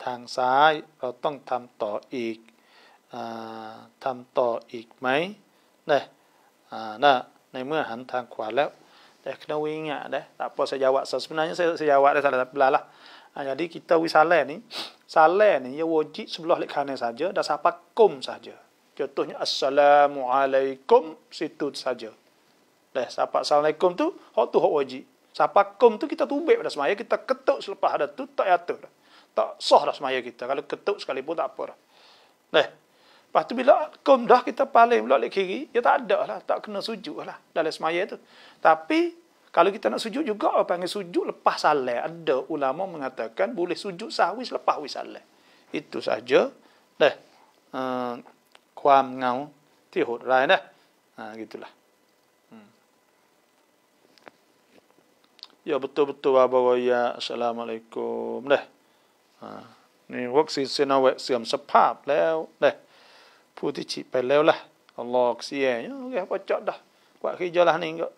ทางซ้ายเราต้องทำต่ออีกอทำต่ออีกไหมเนี่ยนะในเมื่อหันทางขวาแล้ว Saya eh, kena ingat dah. Tak apa saya jawab. So, sebenarnya saya, saya jawab dah salah belah lah. Ha, jadi kita wis salah ni. Salah ni ia wajib sebelah lek kanan saja dan sapa kum saja. Contohnya assalamualaikum situ saja. Dah sapa assalamualaikum tu hok tu hok wajib. Sapa kum tu kita tumbek pada semaya kita ketuk selepas ada tu tak yatuh dah. Tak sah dah semaya kita kalau ketuk sekali pun tak apa dah. Dah. Lepas tu bila kumdah kita paling pula ke kiri, ya tak ada lah, tak kena sujud lah dalam semaya tu. Tapi kalau kita nak sujud juga, apa panggil sujud lepas salat. Ada ulama mengatakan boleh sujud sahwi selepas wis salat. Itu saja. Dah. Hmm, kuam ngau tihut lah dah. Ha gitulah. Hmm. Ya betul-betul apa ya. Assalamualaikum dah. Ha ni waktu sinawak siam sepap lew dah putih cik pelew lah. Allah kesian. Ya, okay, pocok dah. Buat kerja lah ni. Kak.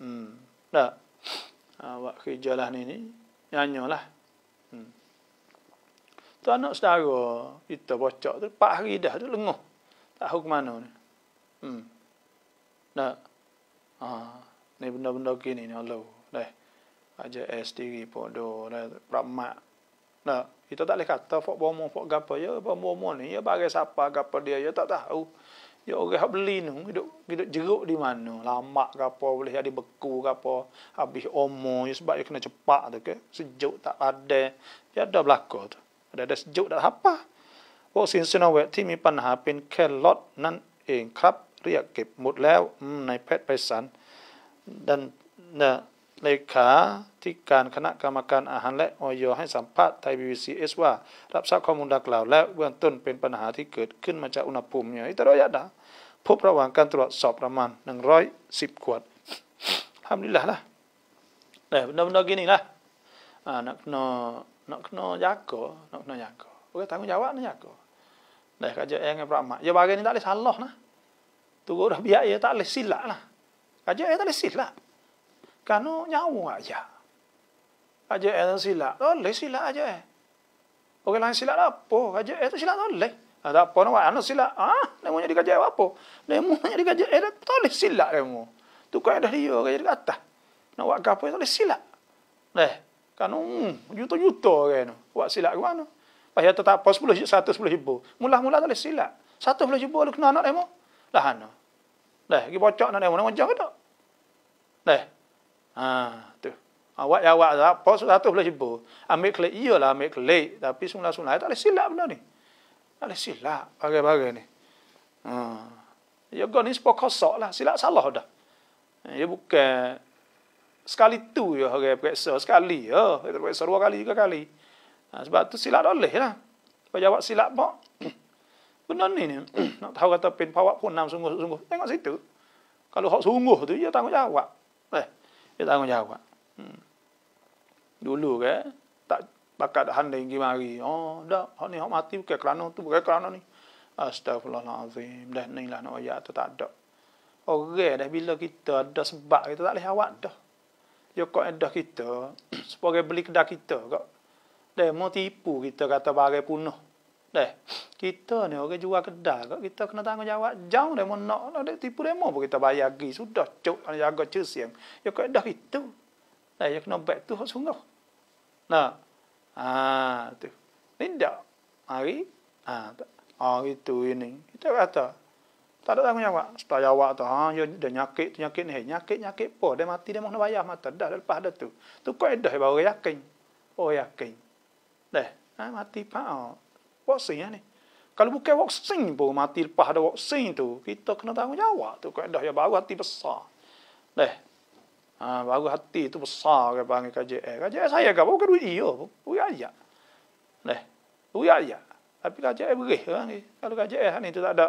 Hmm. Tak? Ha, buat kerja lah ni. ni. Nyanyo lah. Hmm. Tu anak saudara. Itu pocok tu. Pak hari dah tu lenguh. Tahu ke mana ni. Hmm. Tak? Ha. Ni benda-benda gini ni. Allah. Dah. Ajar es diri pun. Dah. Rahmat. Tak? Kita tak boleh kata fok bomo fok gapo ya apa bomo ni ya bagi siapa gapo dia ya tak tahu. Ya orang hak beli ni hidup hidup jeruk di mana? lama gapo boleh jadi beku gapo habis omo ya sebab dia kena cepat tu ke. Sejuk tak ada. Ya ada belako tu. Ada ada sejuk tak apa. Bo oh, sin sino wet ti mi pan ha pin kelot nan eng mm, nai pet paisan dan เลขาที่การคณะกรรมการอาหารและออยอให้สัมภาษณ์ไทยบีบีซีเอสว่า รับทราบข้อมูลดังกล่าว และเบื้องต้นเป็นปัญหาที่เกิดขึ้นมาจากอุณหภูมิอย่างอิตาลีดาพบระหว่างการตรวจสอบประมาณ 110 ขวดทำนี่แหละนะแต่นนกินนี่นะนักนอนักนอยากกกนักนอยากกกโอเคทางยาวน่ยากโกแต่ก็จะเองประมาณอย่าบากนี่ได้สัลลกนะตัวรับยาเยอะตัดเลยสิละนะก็จะเองตัดเลยสิละ kanu nyawu aja. Oh, aja lah ah, ah, eh sila, oh sila aja eh. Okey lain sila apa? Aja eh sila tu Ada apa nama anak sila? Ah, nemu jadi kerja apa? Nemu jadi kerja eh tu le sila kamu. Tu kau dah dia kerja di atas. Nak buat apa tu sila. Eh, kanu juta juta kanu. Buat sila ke mana? Pas ya tetap pas 10 satu ribu. Mula mula tu sila. Satu ribu lu kena anak kamu. Lah ana. Dah, pergi bocok nak dia, nak macam tak? Dah, Ha, tu. Awak ha, yang awak tak apa, satu boleh sebut. Ambil kelek, iyalah ambil kelek. Tapi sunnah-sunnah, tak boleh silap benda ni. Tak boleh silap, bagai-bagai ni. Ha. Ya, kau ni sepuluh kosok lah. Silap salah dah. Ya, bukan. Sekali tu ya, orang okay, periksa. Sekali ya, orang okay, periksa dua kali, tiga kali. Ha, sebab tu silap dah boleh lah. Sebab jawab silap pun. benda ni ni, nak tahu kata pin pawak pun nam sungguh-sungguh. Tengok situ. Kalau hak sungguh tu, dia tanggungjawab. Eh. Dia tanggungjawab. Hmm. Dulu ke, tak bakat handai pergi mari. Oh, dah. Hak ni, hak mati bukan kerana tu, bukan kerana ni. Astagfirullahaladzim. Dah ni lah nak ayat tu tak ada. Orang okay, dah bila kita ada sebab kita tak boleh awak dah. Ya kok ada kita, sebagai beli kedai kita kok. Dia mau tipu kita kata bagai punah. Deh, kita ni orang jual kedai kok kita kena tanggungjawab jauh dia mau nak dia tipu demo pun kita bayar lagi sudah cuk nak jaga cersiang ya kok dah itu dah ya kena baik tu hak sungguh nah ah tu ni dah mari ah tak. ah itu ini kita kata tak ada tanggungjawab setiap jawab tu ha ya dah nyakit nyakit ni nyakit nyakit pun dia mati dia mau nak bayar mata dah lepas dah tu tu kok dah baru yakin oh yakin deh ah mati pak ah puasa ya, ni. Kalau bukan vaksin pun mati lepas ada vaksin tu, kita kena tanggungjawab tu dah ya baru hati besar. Dah. Ha, baru hati tu besar ke panggil KJL. KJL saya ke bukan duit dia pun. Duit ayat. Dah. Duit ayat. Tapi KJL berih kan, ni. Kalau KJL ni tu tak ada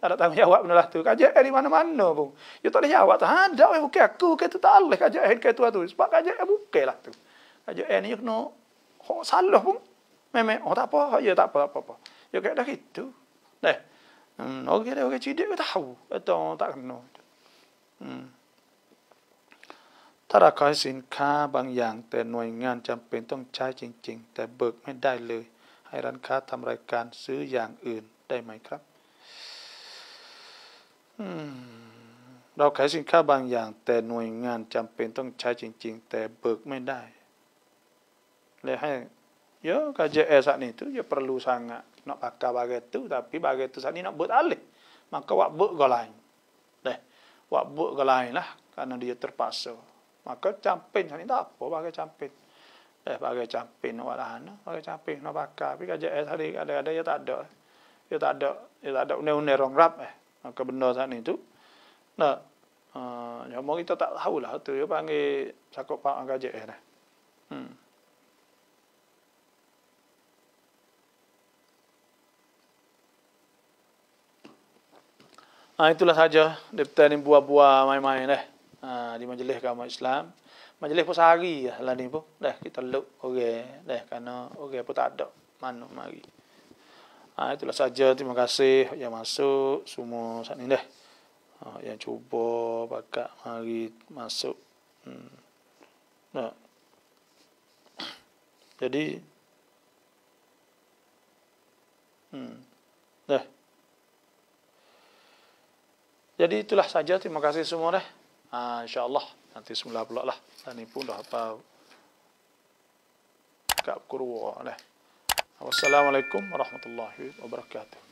tak ada tanggungjawab benda lah tu. KJL di mana-mana pun. Dia tak boleh jawab tu. Ha, dah eh, bukan aku. Bukan tu tak boleh KJL ke tu. Lah Sebab KJL bukan lah tu. KJL ni kena. Hak salah pun ม่ไม่ h tak apa ya ยอะ apa tak apa, a ป a ป a k a y ก k dah ด i t u deh h m เ orang d ก็ o r a ก g cidik tahu atau tak k ถ้าเราขายสินค้าบางอย่าง แต่หน่วยงานจำเป็นต้องใช้จริง ๆ แต่เบิกไม่ได้เลย ให้ร้านค้าทำรายการซื้ออย่างอื่นได้ไหมครับเราขายสินค้าบางอย่าง แต่หน่วยงานจำเป็นต้องใช้จริง ๆ แต่เบิกไม่ได้เลยให้ Ya, KJL saat ni tu, dia perlu sangat nak pakai bagai tu, tapi bagai tu saat ni nak buat alih. Maka buat buat ke lain. Deh, buat buat ke lain lah, kerana dia terpaksa. Maka campin saat ni, tak apa bagai campin. Deh, bagai campin, buat lah, bagai campin, nak pakai. Tapi KJL saat ni, ada-ada, dia tak ada. Dia tak ada, dia tak ada undang-undang orang rap. Eh. Maka benda saat ni tu, nak, uh, ya, kita tak tahulah tu, dia panggil, sakup pak KJL lah. Hmm. Ha, itulah saja daripada ni buah-buah main-main dah. Eh. Ha, di majlis kamu Islam. Majlis pun sehari lah, lah ni pun. Dah kita look orang. Okay. Dah kerana orang okay, pun tak ada. Mana mari. Ha, itulah saja. Terima kasih yang masuk semua saat ni dah. Ha, yang cuba pakak, mari masuk. Hmm. Nah. Jadi. Hmm. Dah. Jadi itulah saja. Terima kasih semua deh. Ha, InsyaAllah nanti semula pula lah. Dan ini pun dah apa. Kak Kurwa deh. Wassalamualaikum warahmatullahi wabarakatuh.